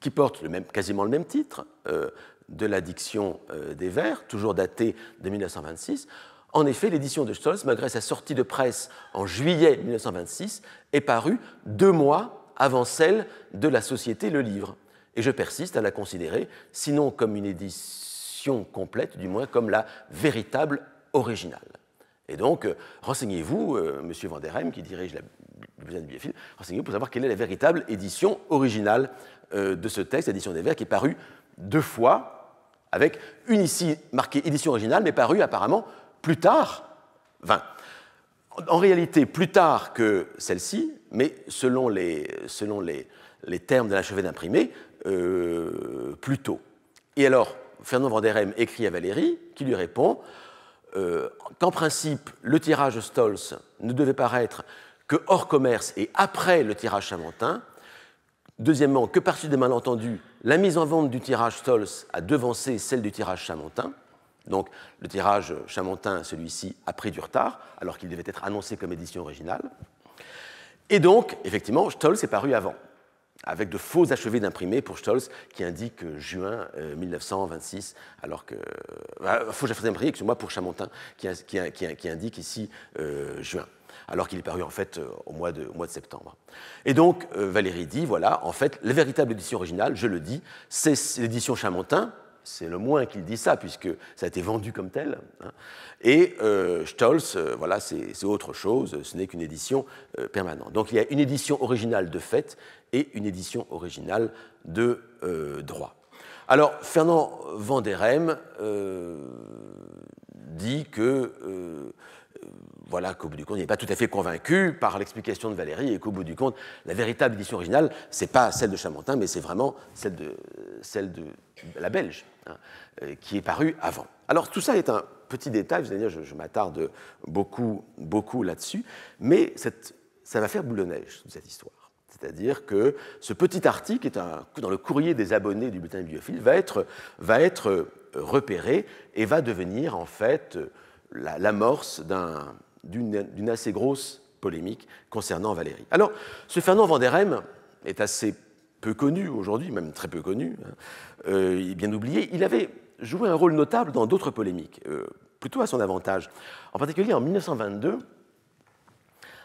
qui porte le même, quasiment le même titre, euh, de l'addiction euh, des vers, toujours datée de 1926. En effet, l'édition de Stolz, malgré sa sortie de presse en juillet 1926, est parue deux mois avant celle de la Société Le Livre. Et je persiste à la considérer, sinon comme une édition complète, du moins comme la véritable original. Et donc, euh, renseignez-vous, euh, Monsieur Van der qui dirige la bibliothèque de Biéphile, renseignez-vous pour savoir quelle est la véritable édition originale euh, de ce texte, l'édition des vers, qui est parue deux fois, avec une ici marquée édition originale, mais parue apparemment plus tard, 20. En, réalité, plus tard que celle-ci, mais selon les, termes de la chevet d'imprimer, plus tôt. Et alors, Fernand Van der écrit à Valérie, qui lui répond euh, qu'en principe, le tirage Stolz ne devait paraître que hors commerce et après le tirage Chamantin. Deuxièmement, que par suite des malentendus, la mise en vente du tirage Stolz a devancé celle du tirage Chamantin. Donc le tirage Chamantin, celui-ci, a pris du retard, alors qu'il devait être annoncé comme édition originale. Et donc, effectivement, Stolz est paru avant avec de faux achevés d'imprimés pour Stolz qui indique juin 1926, euh, alors que. Euh, faux achevés d'imprimés, excusez moi pour Chamontin qui, indique ici euh, juin alors qu'il est paru en fait au mois de, septembre. Et donc Valérie dit, voilà, en fait, la véritable édition originale, je le dis, c'est l'édition Chamontin, c'est le moins qu'il dit ça, puisque ça a été vendu comme tel. Hein. Et euh, Stolz, euh, voilà, c'est autre chose, ce n'est qu'une édition euh, permanente. Donc il y a une édition originale de fait et une édition originale de droit. Alors, Fernand Vanderem dit que voilà qu'au bout du compte, il n'est pas tout à fait convaincu par l'explication de Valérie et qu'au bout du compte, la véritable édition originale, ce n'est pas celle de Chamantin, mais c'est vraiment celle de, celle de la Belge, hein, euh, qui est parue avant. Alors tout ça est un petit détail, vous je, m'attarde beaucoup, beaucoup là-dessus, mais ça va faire boule de neige, cette histoire. C'est-à-dire que ce petit article, est un, dans le courrier des abonnés du bulletin bibliophile, va être, va être euh, repéré et va devenir en fait l'amorce d'un d'une assez grosse polémique concernant Valérie. Alors, ce Fernand Vanderem est assez peu connu aujourd'hui, même très peu connu, il hein. est euh, bien oublié. Il avait joué un rôle notable dans d'autres polémiques, euh, plutôt à son avantage. En particulier en 1922,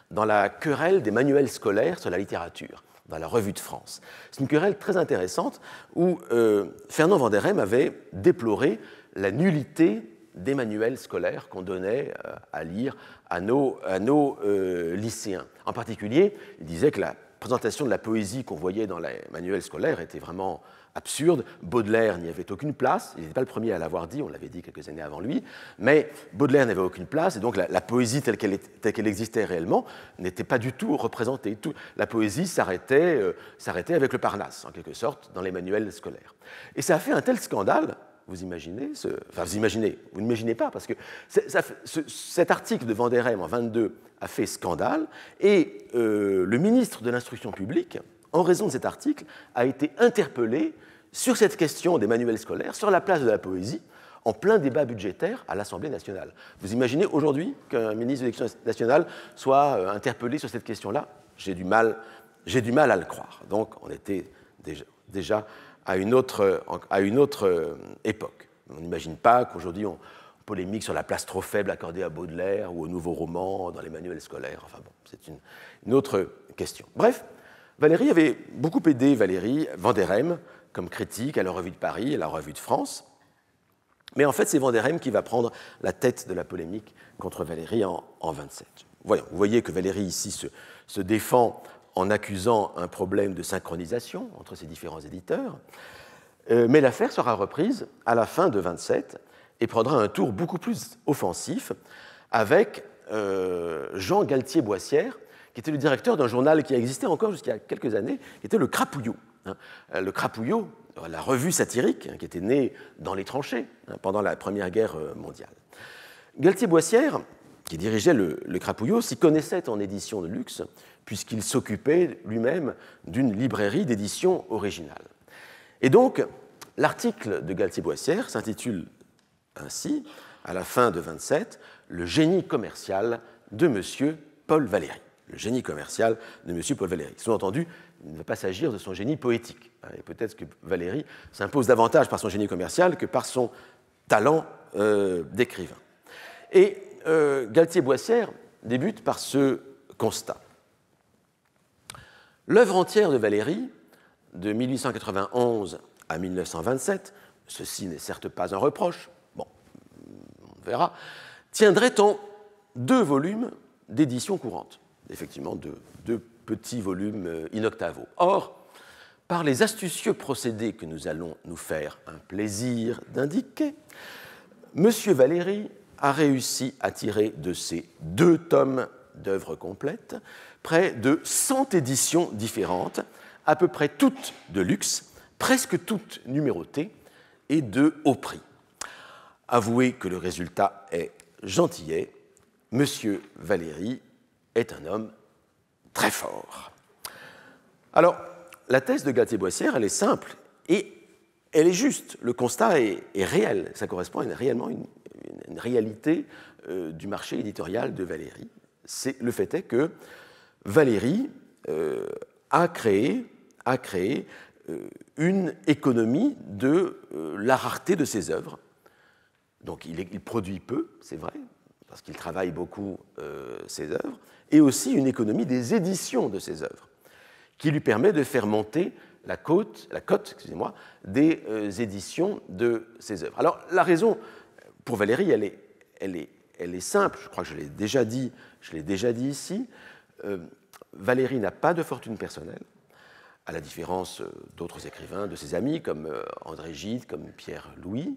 dans la querelle des manuels scolaires sur la littérature, dans la Revue de France. C'est une querelle très intéressante où euh, Fernand Vanderem avait déploré la nullité des manuels scolaires qu'on donnait euh, à lire à nos, euh, lycéens. En particulier, il disait que la présentation de la poésie qu'on voyait dans les manuels scolaires était vraiment absurde. Baudelaire n'y avait aucune place. Il n'était pas le premier à l'avoir dit, on l'avait dit quelques années avant lui. Mais Baudelaire n'avait aucune place, et donc la, poésie telle qu'elle, existait réellement n'était pas du tout représentée. Tout, la poésie s'arrêtait, euh, s'arrêtait avec le Parnasse, en quelque sorte, dans les manuels scolaires. Et ça a fait un tel scandale vous imaginez, enfin vous imaginez, vous n'imaginez pas, parce que cet article de Vanderem en 22 a fait scandale, et euh, le ministre de l'Instruction publique, en raison de cet article, a été interpellé sur cette question des manuels scolaires, sur la place de la poésie, en plein débat budgétaire à l'Assemblée nationale. Vous imaginez aujourd'hui qu'un ministre de l'Éducation nationale soit euh, interpellé sur cette question-là J'ai du mal, du mal à le croire. Donc on était déjà à une autre, à une autre euh, époque. On n'imagine pas qu'aujourd'hui on polémique sur la place trop faible accordée à Baudelaire ou au nouveau roman dans les manuels scolaires. Enfin bon, c'est une, autre question. Bref, Valérie avait beaucoup aidé Valérie Vanderem comme critique à la Revue de Paris et à la Revue de France. Mais en fait, c'est Vanderem qui va prendre la tête de la polémique contre Valérie en, en 27. Voyons, vous voyez que Valérie ici se défend en accusant un problème de synchronisation entre ces différents éditeurs. Euh, mais l'affaire sera reprise à la fin de 27 et prendra un tour beaucoup plus offensif avec euh, Jean Galtier-Boissière, qui était le directeur d'un journal qui a existé encore jusqu'à quelques années, qui était le Crapouillot. Hein. Euh, le Crapouillot, la revue satirique, hein, qui était née dans les tranchées hein, pendant la Première Guerre mondiale. Galtier-Boissière qui dirigeait le, Crapouillot, s'y connaissait en édition de luxe, puisqu'il s'occupait lui-même d'une librairie d'édition originale. Et donc, l'article de Galtier-Boissière s'intitule ainsi, à la fin de 27, Le génie commercial de M. Paul Valéry. Le génie commercial de M. Paul Valéry. Sous-entendu, il ne va pas s'agir de son génie poétique. Et peut-être que Valéry s'impose davantage par son génie commercial que par son talent euh, d'écrivain. Et euh, Galtier-Boissière débute par ce constat. L'œuvre entière de Valéry, de 1891 à 1927, ceci n'est certes pas un reproche, bon, on verra, tiendrait en deux volumes d'édition courante, effectivement deux, petits volumes euh, in octavo. Or, par les astucieux procédés que nous allons nous faire un plaisir d'indiquer, M. Valéry a réussi à tirer de ces deux tomes d'œuvres complètes près de 100 éditions différentes, à peu près toutes de luxe, presque toutes numérotées et de haut prix. Avouez que le résultat est gentillet. Monsieur Valéry est un homme très fort. Alors, la thèse de Gatier-Boissière, elle est simple et elle est juste. Le constat est, réel. Ça correspond à réellement une, une réalité euh, du marché éditorial de Valérie. C'est, le fait est que Valérie euh, a créé, a créé euh, une économie de la rareté de ses œuvres. Donc il, produit peu, c'est vrai, parce qu'il travaille beaucoup ses œuvres, et aussi une économie des éditions de ses œuvres, qui lui permet de faire monter la cote, la des éditions de ses œuvres. Alors la raison pour Valérie, elle est, simple, je crois que je l'ai déjà dit, je l'ai déjà dit ici, euh, Valérie n'a pas de fortune personnelle, à la différence euh, d'autres écrivains, de ses amis comme euh, André Gide, comme Pierre Louis,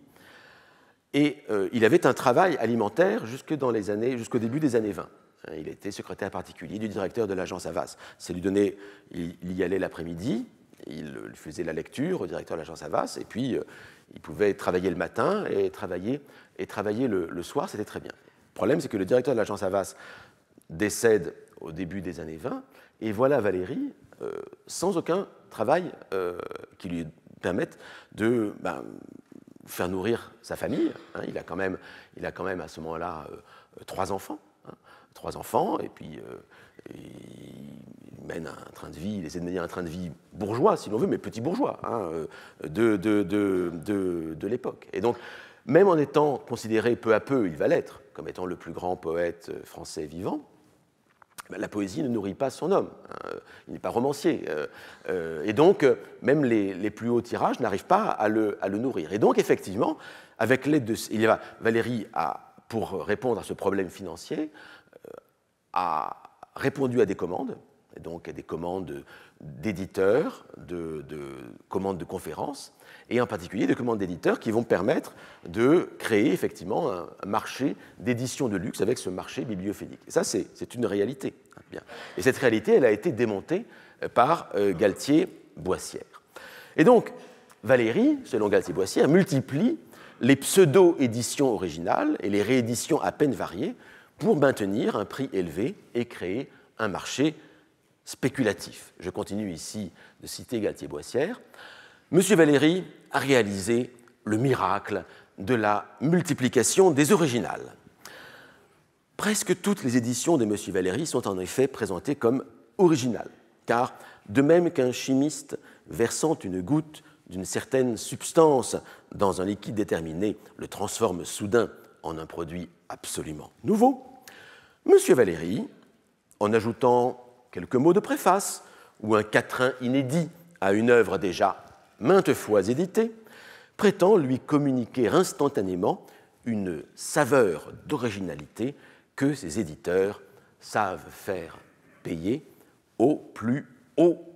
et il avait un travail alimentaire jusque dans les années, jusqu'au début des années 20. Hein, il était secrétaire particulier du directeur de l'agence Havas. C'est lui donner, il, y allait l'après-midi, il faisait la lecture au directeur de l'agence Havas, et puis il pouvait travailler le matin et travailler, et travailler le, soir, c'était très bien. Le problème, c'est que le directeur de l'agence Havas décède au début des années 20, et voilà Valérie euh, sans aucun travail euh, qui lui permette de ben, faire nourrir sa famille. Hein. il, a quand même, il a quand même à ce moment-là euh, trois enfants trois enfants, et puis euh, il mène un train de vie, il essaie de mener un train de vie bourgeois, si l'on veut, mais petit bourgeois, hein, euh, de, de, de, de l'époque. Et donc, même en étant considéré peu à peu, il va l'être, comme étant le plus grand poète français vivant, ben, la poésie ne nourrit pas son homme, hein, il n'est pas romancier. Euh, et donc, même les, les plus hauts tirages n'arrivent pas à le, à le, nourrir. Et donc, effectivement, avec l'aide de... Il y a Valérie, a, pour répondre à ce problème financier, a répondu à des commandes, donc à des commandes d'éditeurs, de, commandes de conférences, et en particulier des commandes d'éditeurs qui vont permettre de créer effectivement un marché d'édition de luxe avec ce marché bibliophénique. Et ça, c'est une réalité. Hein, et cette réalité, elle a été démontée euh, par euh, Galtier-Boissière. Et donc, Valérie, selon Galtier-Boissière, multiplie les pseudo-éditions originales et les rééditions à peine variées pour maintenir un prix élevé et créer un marché spéculatif. Je continue ici de citer Galtier-Boissière. M. Valéry a réalisé le miracle de la multiplication des originales. Presque toutes les éditions de M. Valéry sont en effet présentées comme originales, car de même qu'un chimiste versant une goutte d'une certaine substance dans un liquide déterminé le transforme soudain en un produit absolument nouveau, Monsieur Valéry, en ajoutant quelques mots de préface ou un quatrain inédit à une œuvre déjà maintes fois éditée, prétend lui communiquer instantanément une saveur d'originalité que ses éditeurs savent faire payer au plus haut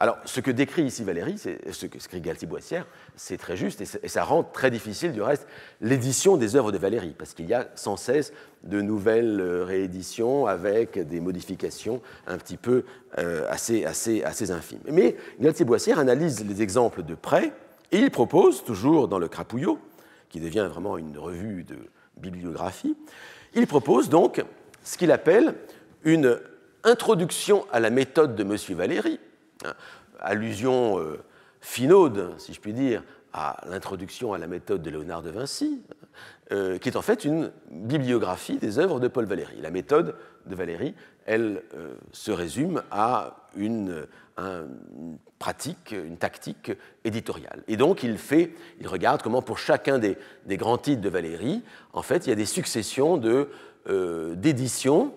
alors, ce que décrit ici Valérie, ce que décrit boissière c'est très juste, et, ça rend très difficile, du reste, l'édition des œuvres de Valérie, parce qu'il y a sans cesse de nouvelles euh, rééditions avec des modifications un petit peu euh, assez, assez infimes. Mais Galtier-Boissière analyse les exemples de près, et il propose, toujours dans le Crapouillot, qui devient vraiment une revue de bibliographie, il propose donc ce qu'il appelle une introduction à la méthode de M. Valéry, Hein, allusion euh, finaude, hein, si je puis dire, à l'introduction à la méthode de Léonard de Vinci, hein, euh, qui est en fait une bibliographie des œuvres de Paul Valéry. La méthode de Valéry, elle euh, se résume à une, pratique, une tactique éditoriale. Et donc il fait, il regarde comment pour chacun des, grands titres de Valéry, en fait, il y a des successions de, d'éditions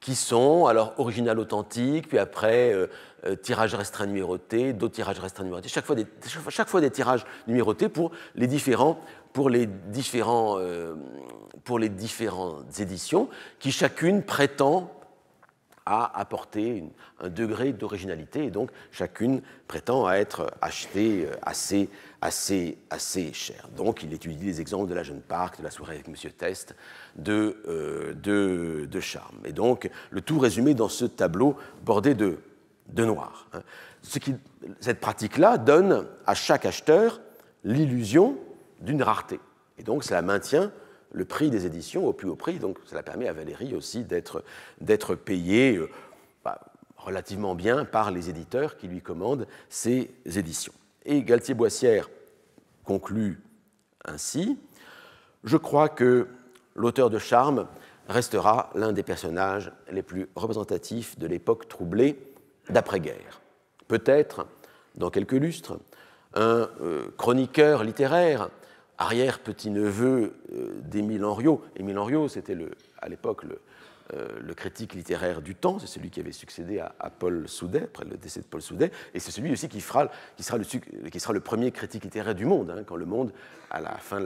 qui sont alors originales authentiques, puis après Tirage euh, tirages restreints d'autres tirages restreints numérotés, chaque fois, des, chaque, fois, des, tirages numérotés pour les différents, pour les différents, euh, pour les différentes éditions qui chacune prétend à apporter un degré d'originalité et donc chacune prétend à être achetée euh, assez, assez, assez cher. Donc il étudie les exemples de la Jeune Parc, de la soirée avec Monsieur Test, de, de, de Charme. Et donc le tout résumé dans ce tableau bordé de, de noir. Hein. cette pratique-là donne à chaque acheteur l'illusion d'une rareté. Et donc cela maintient le prix des éditions au plus haut prix, donc cela permet à Valérie aussi d'être payée euh, bah, relativement bien par les éditeurs qui lui commandent ses éditions. Et Galtier-Boissière conclut ainsi, je crois que l'auteur de Charme restera l'un des personnages les plus représentatifs de l'époque troublée d'après-guerre. Peut-être, dans quelques lustres, un euh, chroniqueur littéraire, arrière-petit-neveu euh, d'Émile Henriot. Émile Henriot, c'était à l'époque euh, le, critique littéraire du temps, c'est celui qui avait succédé à, Paul Soudet, après le décès de Paul Soudet, et c'est celui aussi qui, sera le, premier critique littéraire du monde, hein, quand le monde, à la fin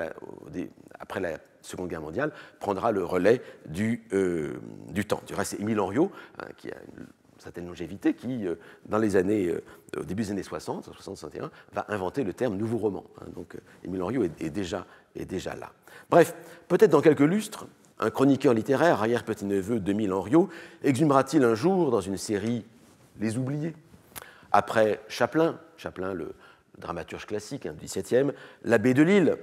après la Seconde Guerre mondiale, prendra le relais du, temps. Du reste, c'est Émile Henriot, hein, qui a une, certaine longévité, qui, euh, dans les années, euh, au début des années 60, 61 va inventer le terme nouveau roman. Hein. Donc euh, Émile Henriot est, déjà, déjà là. Bref, peut-être dans quelques lustres, un chroniqueur littéraire, arrière-petit-neveu d'Émile Henriot, exhumera-t-il un jour dans une série Les Oubliés Après Chaplin, Chaplin le, dramaturge classique hein, du XVIIe, l'abbé de Lille,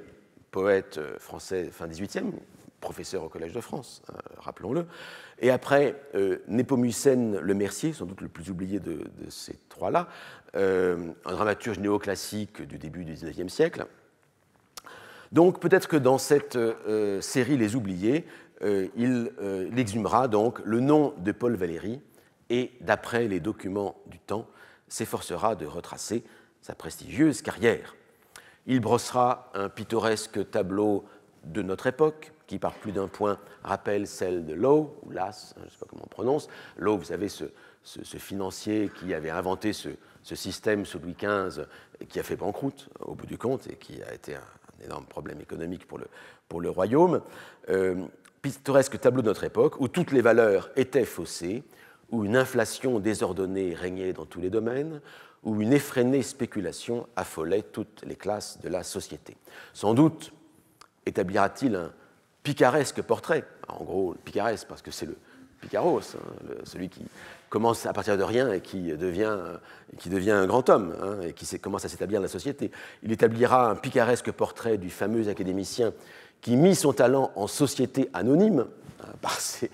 poète français fin XVIIIe, professeur au Collège de France, hein, rappelons-le. Et après, euh, Nepomucène Le Mercier, sans doute le plus oublié de, ces trois-là, euh, un dramaturge néoclassique du début du XIXe siècle. Donc peut-être que dans cette euh, série Les Oubliés, il, il, exhumera donc le nom de Paul Valéry et, d'après les documents du temps, s'efforcera de retracer sa prestigieuse carrière. Il brossera un pittoresque tableau de notre époque, qui par plus d'un point rappelle celle de Lowe, ou Las, hein, je ne sais pas comment on prononce. Lowe, vous savez, ce, financier qui avait inventé ce, système sous Louis XV, qui a fait banqueroute au bout du compte et qui a été un, énorme problème économique pour le, pour le royaume. Euh, pittoresque tableau de notre époque, où toutes les valeurs étaient faussées, où une inflation désordonnée régnait dans tous les domaines, où une effrénée spéculation affolait toutes les classes de la société. Sans doute, établira-t-il un picaresque portrait En gros, le picaresque, parce que c'est le Picaros, hein, celui qui commence à partir de rien et qui devient, un grand homme, hein, et qui commence à s'établir dans la société. Il établira un picaresque portrait du fameux académicien qui mit son talent en société anonyme, hein, par ses,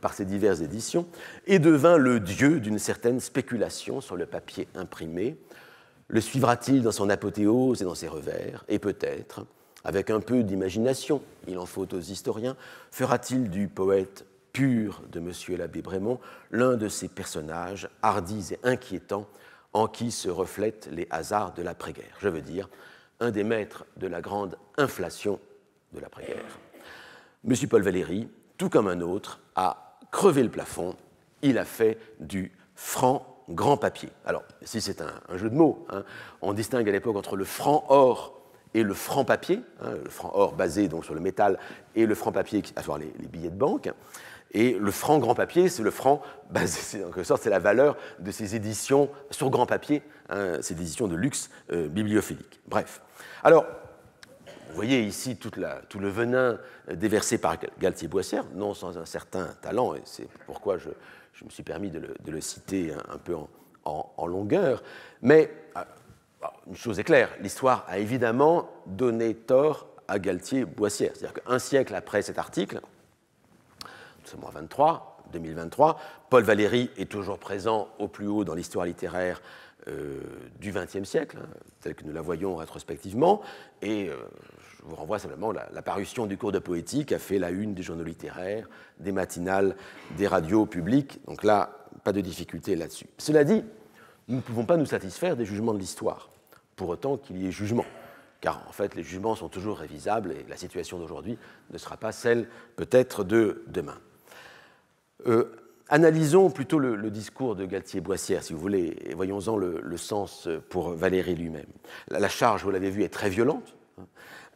par ses diverses éditions, et devint le dieu d'une certaine spéculation sur le papier imprimé. Le suivra-t-il dans son apothéose et dans ses revers Et peut-être avec un peu d'imagination, il en faut aux historiens, fera-t-il du poète pur de M. l'abbé Brémond l'un de ces personnages hardis et inquiétants en qui se reflètent les hasards de l'après-guerre Je veux dire, un des maîtres de la grande inflation de l'après-guerre. M. Paul Valéry, tout comme un autre, a crevé le plafond, il a fait du franc grand papier. Alors, si c'est un, jeu de mots, hein, on distingue à l'époque entre le franc or et le franc papier, hein, le franc or basé donc sur le métal et le franc papier, à savoir les, billets de banque. Et le franc grand papier, c'est le franc, basé, en quelque sorte, c'est la valeur de ces éditions sur grand papier, hein, ces éditions de luxe euh, bibliophilique. Bref. Alors, vous voyez ici toute la, tout le venin euh, déversé par Galtier-Boissière, non sans un certain talent, et c'est pourquoi je, me suis permis de le, citer un, peu en, en longueur. Mais une chose est claire, l'histoire a évidemment donné tort à Galtier-Boissière. C'est-à-dire qu'un siècle après cet article, nous sommes en 23, 2023, Paul Valéry est toujours présent au plus haut dans l'histoire littéraire euh, du XXe siècle, telle hein, tel que nous la voyons rétrospectivement, et euh, je vous renvoie simplement la, la parution du cours de poétique a fait la une des journaux littéraires, des matinales, des radios publiques, donc là, pas de difficulté là-dessus. Cela dit, nous ne pouvons pas nous satisfaire des jugements de l'histoire pour autant qu'il y ait jugement. Car en fait, les jugements sont toujours révisables et la situation d'aujourd'hui ne sera pas celle peut-être de demain. Euh, analysons plutôt le, discours de Galtier-Boissière, si vous voulez, et voyons-en le, sens pour Valéry lui-même. La, charge, vous l'avez vu, est très violente. Hein.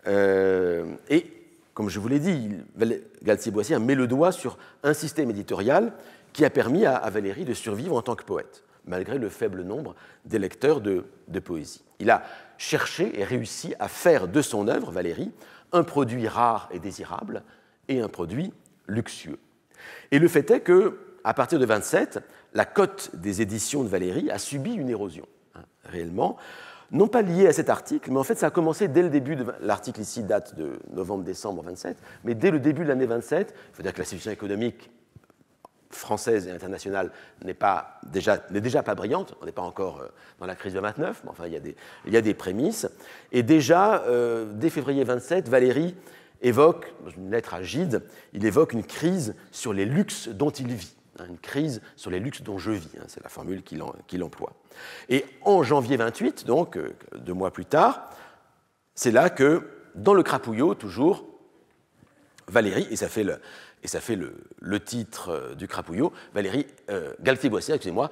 Euh, et, comme je vous l'ai dit, Galtier-Boissière met le doigt sur un système éditorial qui a permis à, à Valéry de survivre en tant que poète malgré le faible nombre d'électeurs de, poésie. Il a cherché et réussi à faire de son œuvre, Valérie, un produit rare et désirable et un produit luxueux. Et le fait est que, à partir de 27, la cote des éditions de Valérie a subi une érosion, hein, réellement, non pas liée à cet article, mais en fait ça a commencé dès le début de l'article ici date de novembre-décembre 27, mais dès le début de l'année 27, il faut dire que la situation économique française et internationale n'est déjà, déjà pas brillante, on n'est pas encore euh, dans la crise de 29, mais enfin il y a des, il y a des prémices. Et déjà, euh, dès février 27, Valérie évoque, dans une lettre à Gide, il évoque une crise sur les luxes dont il vit, hein, une crise sur les luxes dont je vis, hein, c'est la formule qu'il emploie. Et en janvier 28, donc euh, deux mois plus tard, c'est là que, dans le crapouillot toujours, Valérie, et ça fait le, et ça fait le, titre euh, du crapouillot, Valérie euh, Galtier-Boissière, excusez-moi,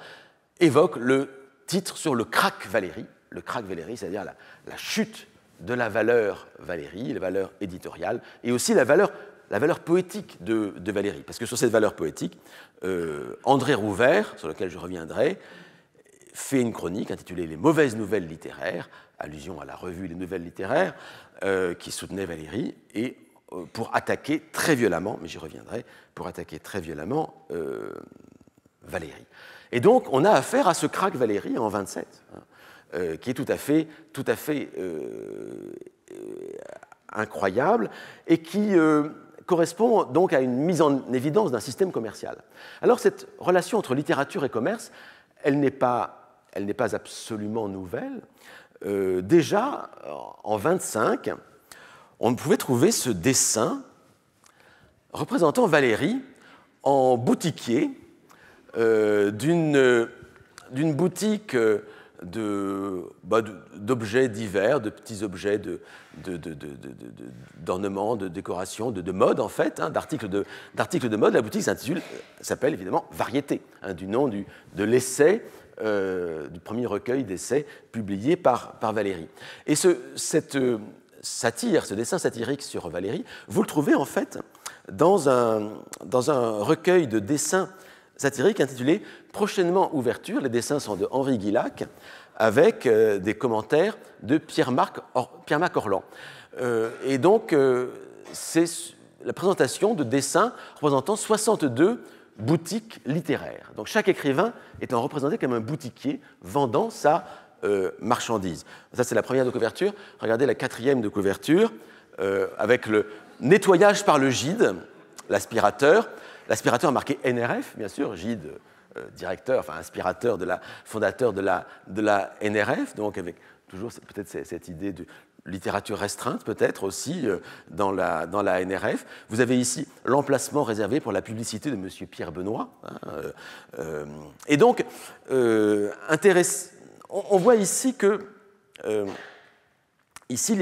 évoque le titre sur le crack Valérie, le crack Valérie, c'est-à-dire la, chute de la valeur Valérie, la valeur éditoriale, et aussi la valeur, la valeur poétique de, Valérie. Parce que sur cette valeur poétique, euh, André Rouvert, sur lequel je reviendrai, fait une chronique intitulée Les mauvaises nouvelles littéraires, allusion à la revue Les Nouvelles littéraires, qui soutenait Valérie, et euh, pour attaquer très violemment, mais j'y reviendrai, pour attaquer très violemment euh, Valérie. Et donc, on a affaire à ce crack Valérie en 27, hein, euh, qui est tout à fait, tout à fait incroyable et qui correspond donc à une mise en évidence d'un système commercial. Alors, cette relation entre littérature et commerce, elle n'est pas, pas absolument nouvelle. déjà, en 25, on pouvait trouver ce dessin représentant Valérie en boutiquier euh, d'une boutique euh, bah, d'objets divers, de petits objets d'ornements, de, de, de, décorations, de, mode en fait, hein, d'articles de, mode. La boutique euh, s'appelle évidemment Variété, hein, du nom du, de l'essai, du premier recueil d'essais publié par, par Valérie. Et ce, cette, satire, ce dessin satirique sur Valérie, vous le trouvez en fait dans un, dans un recueil de dessins satiriques intitulé Prochainement ouverture. Les dessins sont de Henri Guillac avec euh, des commentaires de Pierre-Marc Pierre Orlan. Euh, et donc, euh, c'est la présentation de dessins représentant 62 boutiques littéraires. Donc, chaque écrivain étant représenté comme un boutiquier vendant sa euh, marchandises. Ça, c'est la première de couverture. Regardez la quatrième de couverture, euh, avec le nettoyage par le gide, l'aspirateur. L'aspirateur marqué NRF, bien sûr, gide, euh, directeur, enfin aspirateur de la, fondateur de la, de la NRF, donc avec toujours peut-être cette idée de littérature restreinte peut-être aussi dans la, dans la NRF. Vous avez ici l'emplacement réservé pour la publicité de M. Pierre Benoît. Hein, et donc, euh, on, voit ici que euh, ici,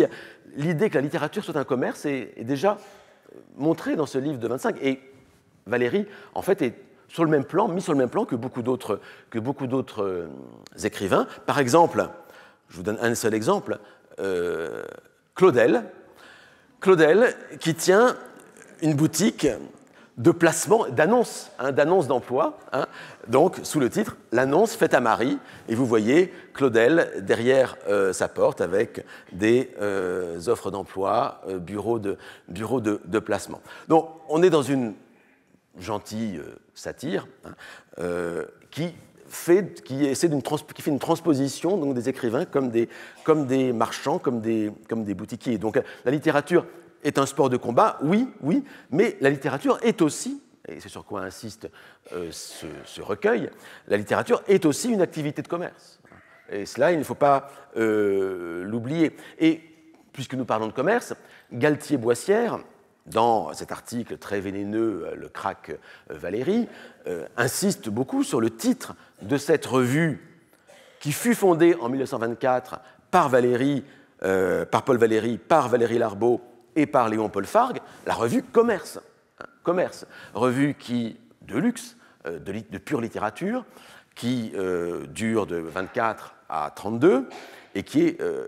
l'idée que la littérature soit un commerce est, déjà montrée dans ce livre de 25. Et Valérie, en fait, est sur le même plan, mis sur le même plan que beaucoup d'autres, euh, écrivains. Par exemple, je vous donne un seul exemple, euh, Claudel. Claudel qui tient une boutique de placement, d'annonce, hein, d'annonce d'emploi. Hein. donc, sous le titre L'annonce faite à Marie. Et vous voyez Claudel derrière euh, sa porte avec des euh, offres d'emploi, euh, bureaux de, bureau de, placement. Donc, on est dans une gentille satire hein, qui fait, qui, essaie qui une transposition donc, des écrivains comme des, comme des marchands, comme des, comme des boutiquiers. Donc la littérature est un sport de combat, oui, oui, mais la littérature est aussi, et c'est sur quoi insiste euh, ce, recueil, la littérature est aussi une activité de commerce. Et cela, il ne faut pas euh, l'oublier. Et puisque nous parlons de commerce, Galtier-Boissière, dans cet article très vénéneux, euh, Le crack Valérie, insiste beaucoup sur le titre de cette revue qui fut fondée en 1924 par par Paul Valéry, par Valérie Larbeau et par Léon Paul Fargue, la revue Commerce. Commerce, revue qui, de luxe, euh, de, pure littérature, qui euh, dure de 24 à 32 et euh,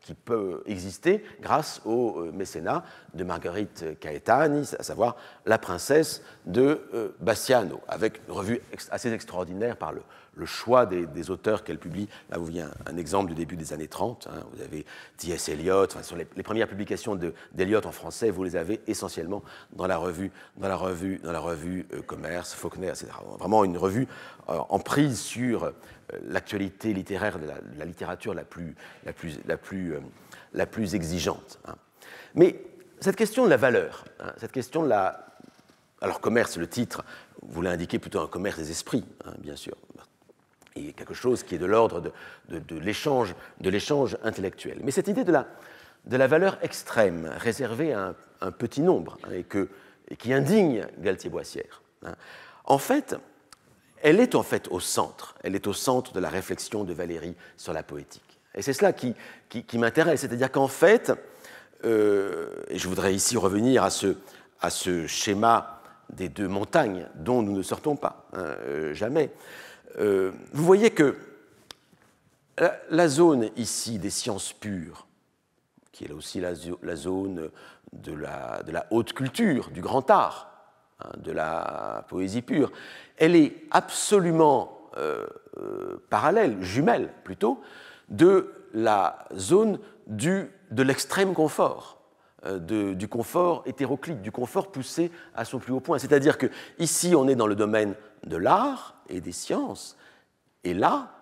qui, peut exister grâce au mécénat de Marguerite Caetani, à savoir la princesse de Bassiano, avec une revue assez extraordinaire par le, le choix des, auteurs qu'elle publie. Là, vous voyez un, exemple du début des années 30. Hein. vous avez T.S. Eliot. sur les, premières publications d'Eliot en français, vous les avez essentiellement dans la revue, dans la revue, dans la revue euh, Commerce, Faulkner, etc. Vraiment une revue euh, en prise sur euh, l'actualité littéraire la, littérature la plus, la plus, la plus, exigeante. Hein. Mais cette question de la valeur, hein, cette question de la... Alors commerce, le titre, vous l'avez indiqué, plutôt un commerce des esprits, bien sûr quelque chose qui est de l'ordre de, de l'échange intellectuel. Mais cette idée de la, valeur extrême réservée à un, petit nombre hein, et, qui indigne Galtier-Boissière, hein, en fait, elle est en fait au centre, elle est au centre de la réflexion de Valérie sur la poétique. Et c'est cela qui, m'intéresse, c'est-à-dire qu'en fait, euh, et je voudrais ici revenir à ce, schéma des deux montagnes dont nous ne sortons pas, hein, euh, jamais. Euh, vous voyez que la, zone ici des sciences pures, qui est là aussi la, zone de la, haute culture, du grand art, hein, de la poésie pure, elle est absolument euh, euh, parallèle, jumelle plutôt, de la zone de l'extrême confort. du confort hétéroclite, du confort poussé à son plus haut point. C'est-à-dire que ici, on est dans le domaine de l'art, et des sciences. Et là,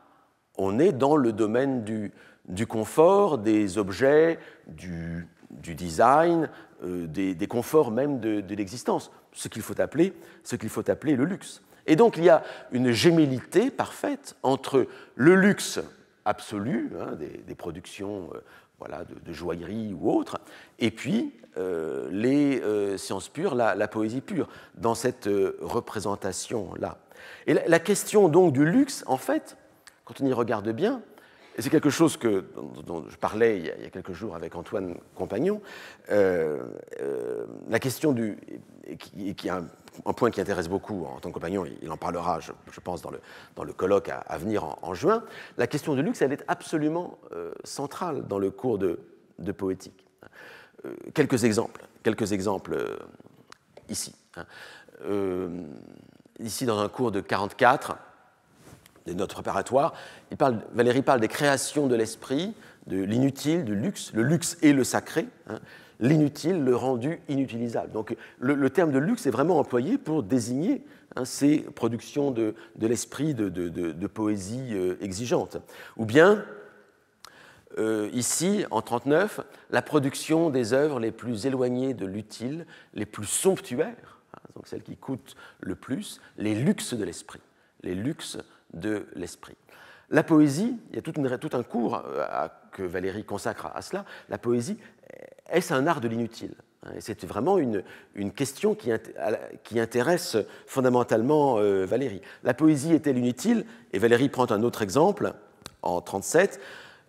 on est dans le domaine du, du confort, des objets, du, du design, euh, des, des, conforts même de, de l'existence, ce qu'il faut, appeler, ce qu'il faut appeler le luxe. Et donc il y a une gémellité parfaite entre le luxe absolu, hein, des, des, productions euh, voilà, de, de, joaillerie ou autre, et puis euh, les sciences pures, la, la, poésie pure, dans cette représentation-là. Et la, question donc du luxe, en fait, quand on y regarde bien, et c'est quelque chose dont, je parlais il y, a, quelques jours avec Antoine Compagnon, euh, euh, la question du. Et qui, est un, point qui intéresse beaucoup en tant que Compagnon, il, en parlera, je, pense, dans le, colloque à, venir en, juin. La question du luxe, elle est absolument euh, centrale dans le cours de, de poétique. quelques exemples, quelques exemples ici. Hein ici dans un cours de 44, des notes préparatoires, Valérie parle des créations de l'esprit, de l'inutile, du luxe, le luxe et le sacré, hein. l'inutile, le rendu inutilisable. Donc le, terme de luxe est vraiment employé pour désigner hein, ces productions de, l'esprit, de, poésie euh, exigeante. Ou bien, euh, ici, en 39, la production des œuvres les plus éloignées de l'utile, les plus somptuaires, donc celles qui coûtent le plus, les luxes de l'esprit. Les luxes de l'esprit. La poésie, il y a tout, un cours euh, que Valérie consacre à cela, la poésie, est-ce un art de l'inutile hein c'est vraiment une, question qui, intéresse fondamentalement Valéry. Euh, Valérie. La poésie est-elle inutile Et Valérie prend un autre exemple, en 37,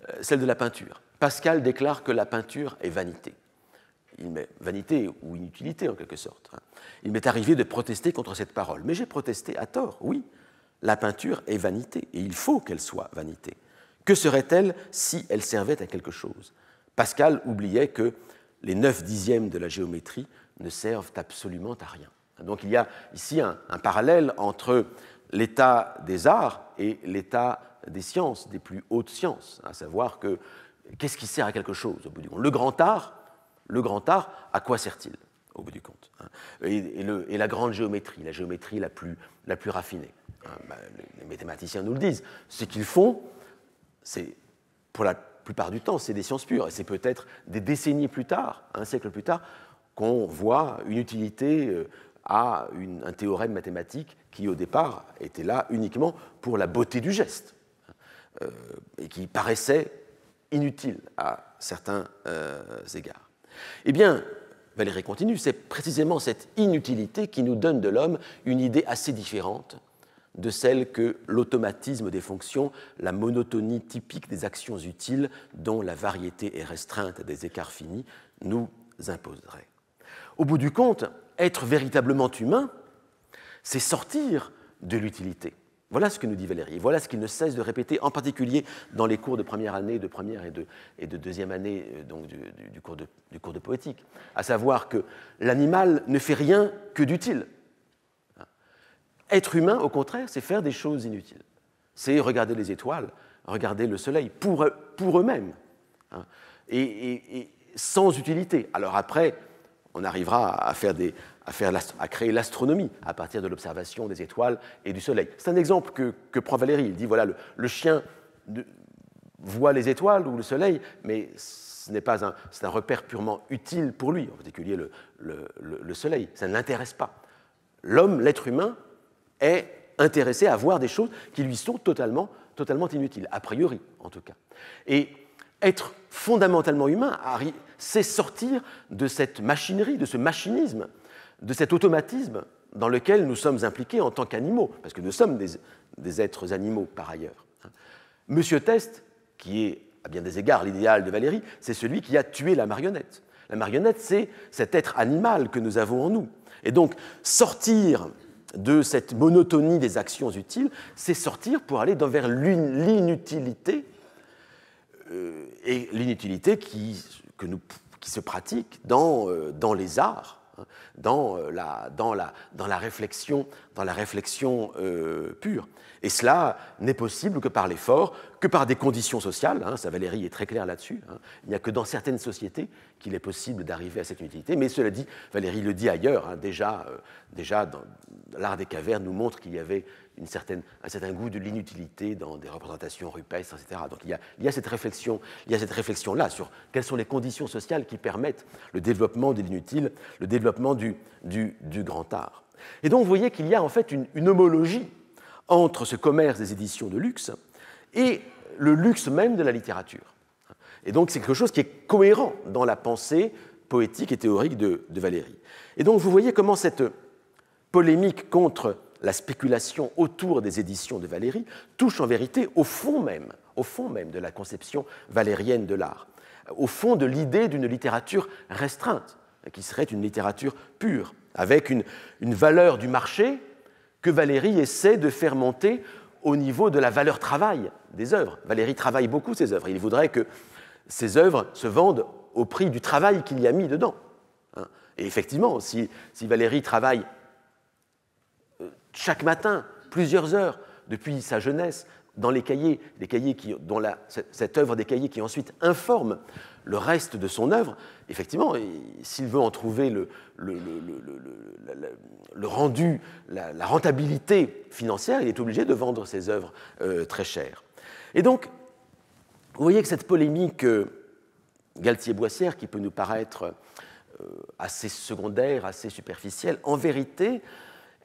euh, celle de la peinture. Pascal déclare que la peinture est vanité. Il met vanité ou inutilité en quelque sorte. Hein. Il m'est arrivé de protester contre cette parole, mais j'ai protesté à tort, oui. La peinture est vanité, et il faut qu'elle soit vanité. Que serait-elle si elle servait à quelque chose Pascal oubliait que les 9 dixièmes de la géométrie ne servent absolument à rien. Donc il y a ici un, parallèle entre l'état des arts et l'état des sciences, des plus hautes sciences, à savoir que qu'est-ce qui sert à quelque chose au bout du compte Le grand art, le grand art, à quoi sert-il au bout du compte. Hein. Et, et, la grande géométrie, la géométrie la plus, la plus raffinée. Hein. Bah, les mathématiciens nous le disent. Ce qu'ils font, c'est pour la plupart du temps, c'est des sciences pures. Et c'est peut-être des décennies plus tard, un siècle plus tard, qu'on voit une utilité euh, à un théorème mathématique qui, au départ, était là uniquement pour la beauté du geste hein. euh, et qui paraissait inutile à certains euh, égards. Eh bien, Valérie continue, c'est précisément cette inutilité qui nous donne de l'homme une idée assez différente de celle que l'automatisme des fonctions, la monotonie typique des actions utiles, dont la variété est restreinte à des écarts finis, nous imposerait. Au bout du compte, être véritablement humain, c'est sortir de l'utilité. Voilà ce que nous dit Valérie, voilà ce qu'il ne cesse de répéter, en particulier dans les cours de première année, de première et de, deuxième année euh, donc du, cours de, poétique, à savoir que l'animal ne fait rien que d'utile. Être humain, au contraire, c'est faire des choses inutiles. C'est regarder les étoiles, regarder le soleil, pour, eux-mêmes, hein, et sans utilité. Alors après, on arrivera à faire des, à, créer l'astronomie à partir de l'observation des étoiles et du Soleil. C'est un exemple que, prend Valérie. Il dit, voilà, le, chien voit les étoiles ou le Soleil, mais ce n'est pas un, c'est un repère purement utile pour lui, en particulier le, le Soleil. Ça ne l'intéresse pas. L'homme, l'être humain, est intéressé à voir des choses qui lui sont totalement, totalement inutiles, a priori en tout cas. Et être fondamentalement humain, c'est sortir de cette machinerie, de ce machinisme de cet automatisme dans lequel nous sommes impliqués en tant qu'animaux, parce que nous sommes des, êtres animaux par ailleurs. Hein. Monsieur Test, qui est à bien des égards l'idéal de Valérie, c'est celui qui a tué la marionnette. La marionnette, c'est cet être animal que nous avons en nous. Et donc, sortir de cette monotonie des actions utiles, c'est sortir pour aller vers l'inutilité, euh, et l'inutilité qui, se pratique dans euh, les arts, dans euh, la, dans la, dans la réflexion, dans la réflexion euh, pure. Et cela n'est possible que par l'effort, que par des conditions sociales. Hein, Valérie est très claire là-dessus. Hein. Il n'y a que dans certaines sociétés qu'il est possible d'arriver à cette utilité. Mais cela dit, Valérie le dit ailleurs. Hein, déjà, euh, déjà l'art des cavernes nous montre qu'il y avait une certaine, un certain goût de l'inutilité dans des représentations rupestres, etc. Donc il y, a, il y a cette réflexion, il y a cette réflexion-là sur quelles sont les conditions sociales qui permettent le développement de l'inutile, le développement du, du, du, grand art. Et donc vous voyez qu'il y a en fait une, homologie entre ce commerce des éditions de luxe et le luxe même de la littérature. Et donc c'est quelque chose qui est cohérent dans la pensée poétique et théorique de, de Valérie. Et donc vous voyez comment cette polémique contre la spéculation autour des éditions de Valérie touche en vérité au fond même, au fond même de la conception valérienne de l'art, euh, au fond de l'idée d'une littérature restreinte, euh, qui serait une littérature pure, avec une, valeur du marché que Valérie essaie de faire monter au niveau de la valeur travail des œuvres. Valérie travaille beaucoup ses œuvres. Il voudrait que ses œuvres se vendent au prix du travail qu'il y a mis dedans. Hein. Et effectivement, si, si Valérie travaille chaque matin, plusieurs heures, depuis sa jeunesse, dans les cahiers, les cahiers dont cette, œuvre des cahiers qui ensuite informe le reste de son œuvre, effectivement, s'il veut en trouver le, rendu, la, rentabilité financière, il est obligé de vendre ses œuvres euh, très chères. Et donc, vous voyez que cette polémique euh, Galtier-Boissière, qui peut nous paraître euh, assez secondaire, assez superficielle, en vérité,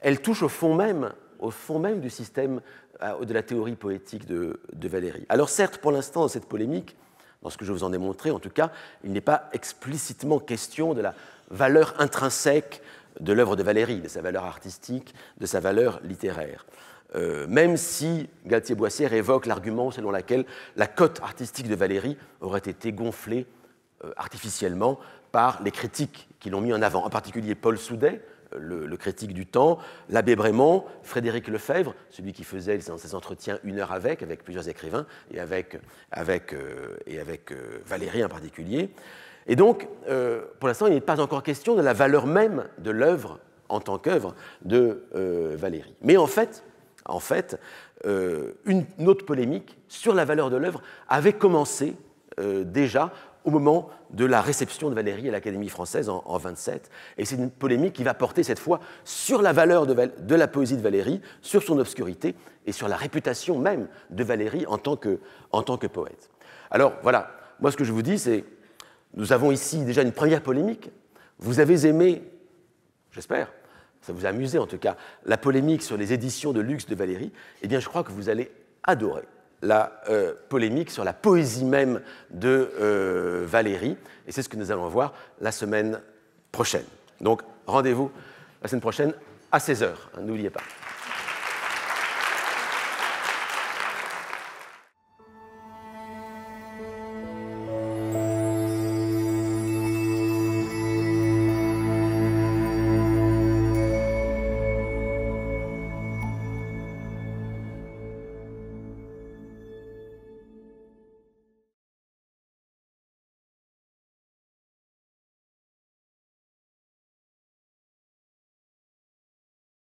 elle touche au fond même, au fond même du système euh, de la théorie poétique de, Valérie. Alors certes, pour l'instant, dans cette polémique, dans ce que je vous en ai montré, en tout cas, il n'est pas explicitement question de la valeur intrinsèque de l'œuvre de Valérie, de sa valeur artistique, de sa valeur littéraire. Euh, même si Galtier-Boissière évoque l'argument selon lequel la cote artistique de Valérie aurait été gonflée euh, artificiellement par les critiques qui l'ont mis en avant, en particulier Paul Soudet, le, critique du temps, l'abbé Brémont, Frédéric Lefebvre, celui qui faisait ses entretiens une heure avec, avec plusieurs écrivains, et avec, avec, euh, et avec euh, Valérie en particulier. Et donc, euh, pour l'instant, il n'est pas encore question de la valeur même de l'œuvre en tant qu'œuvre de Valérie. Mais en fait, en fait une autre polémique sur la valeur de l'œuvre avait commencé déjà au moment de la réception de Valérie à l'Académie française en, 1927. Et c'est une polémique qui va porter cette fois sur la valeur de, la poésie de Valérie, sur son obscurité et sur la réputation même de Valérie en tant que, poète. Alors voilà, moi ce que je vous dis, c'est nous avons ici déjà une première polémique. Vous avez aimé, j'espère, ça vous a amusé en tout cas, la polémique sur les éditions de luxe de Valérie. Eh bien, je crois que vous allez adorer la euh, polémique sur la poésie même de euh, Valérie. Et c'est ce que nous allons voir la semaine prochaine. Donc rendez-vous la semaine prochaine à 16h, n'oubliez pas.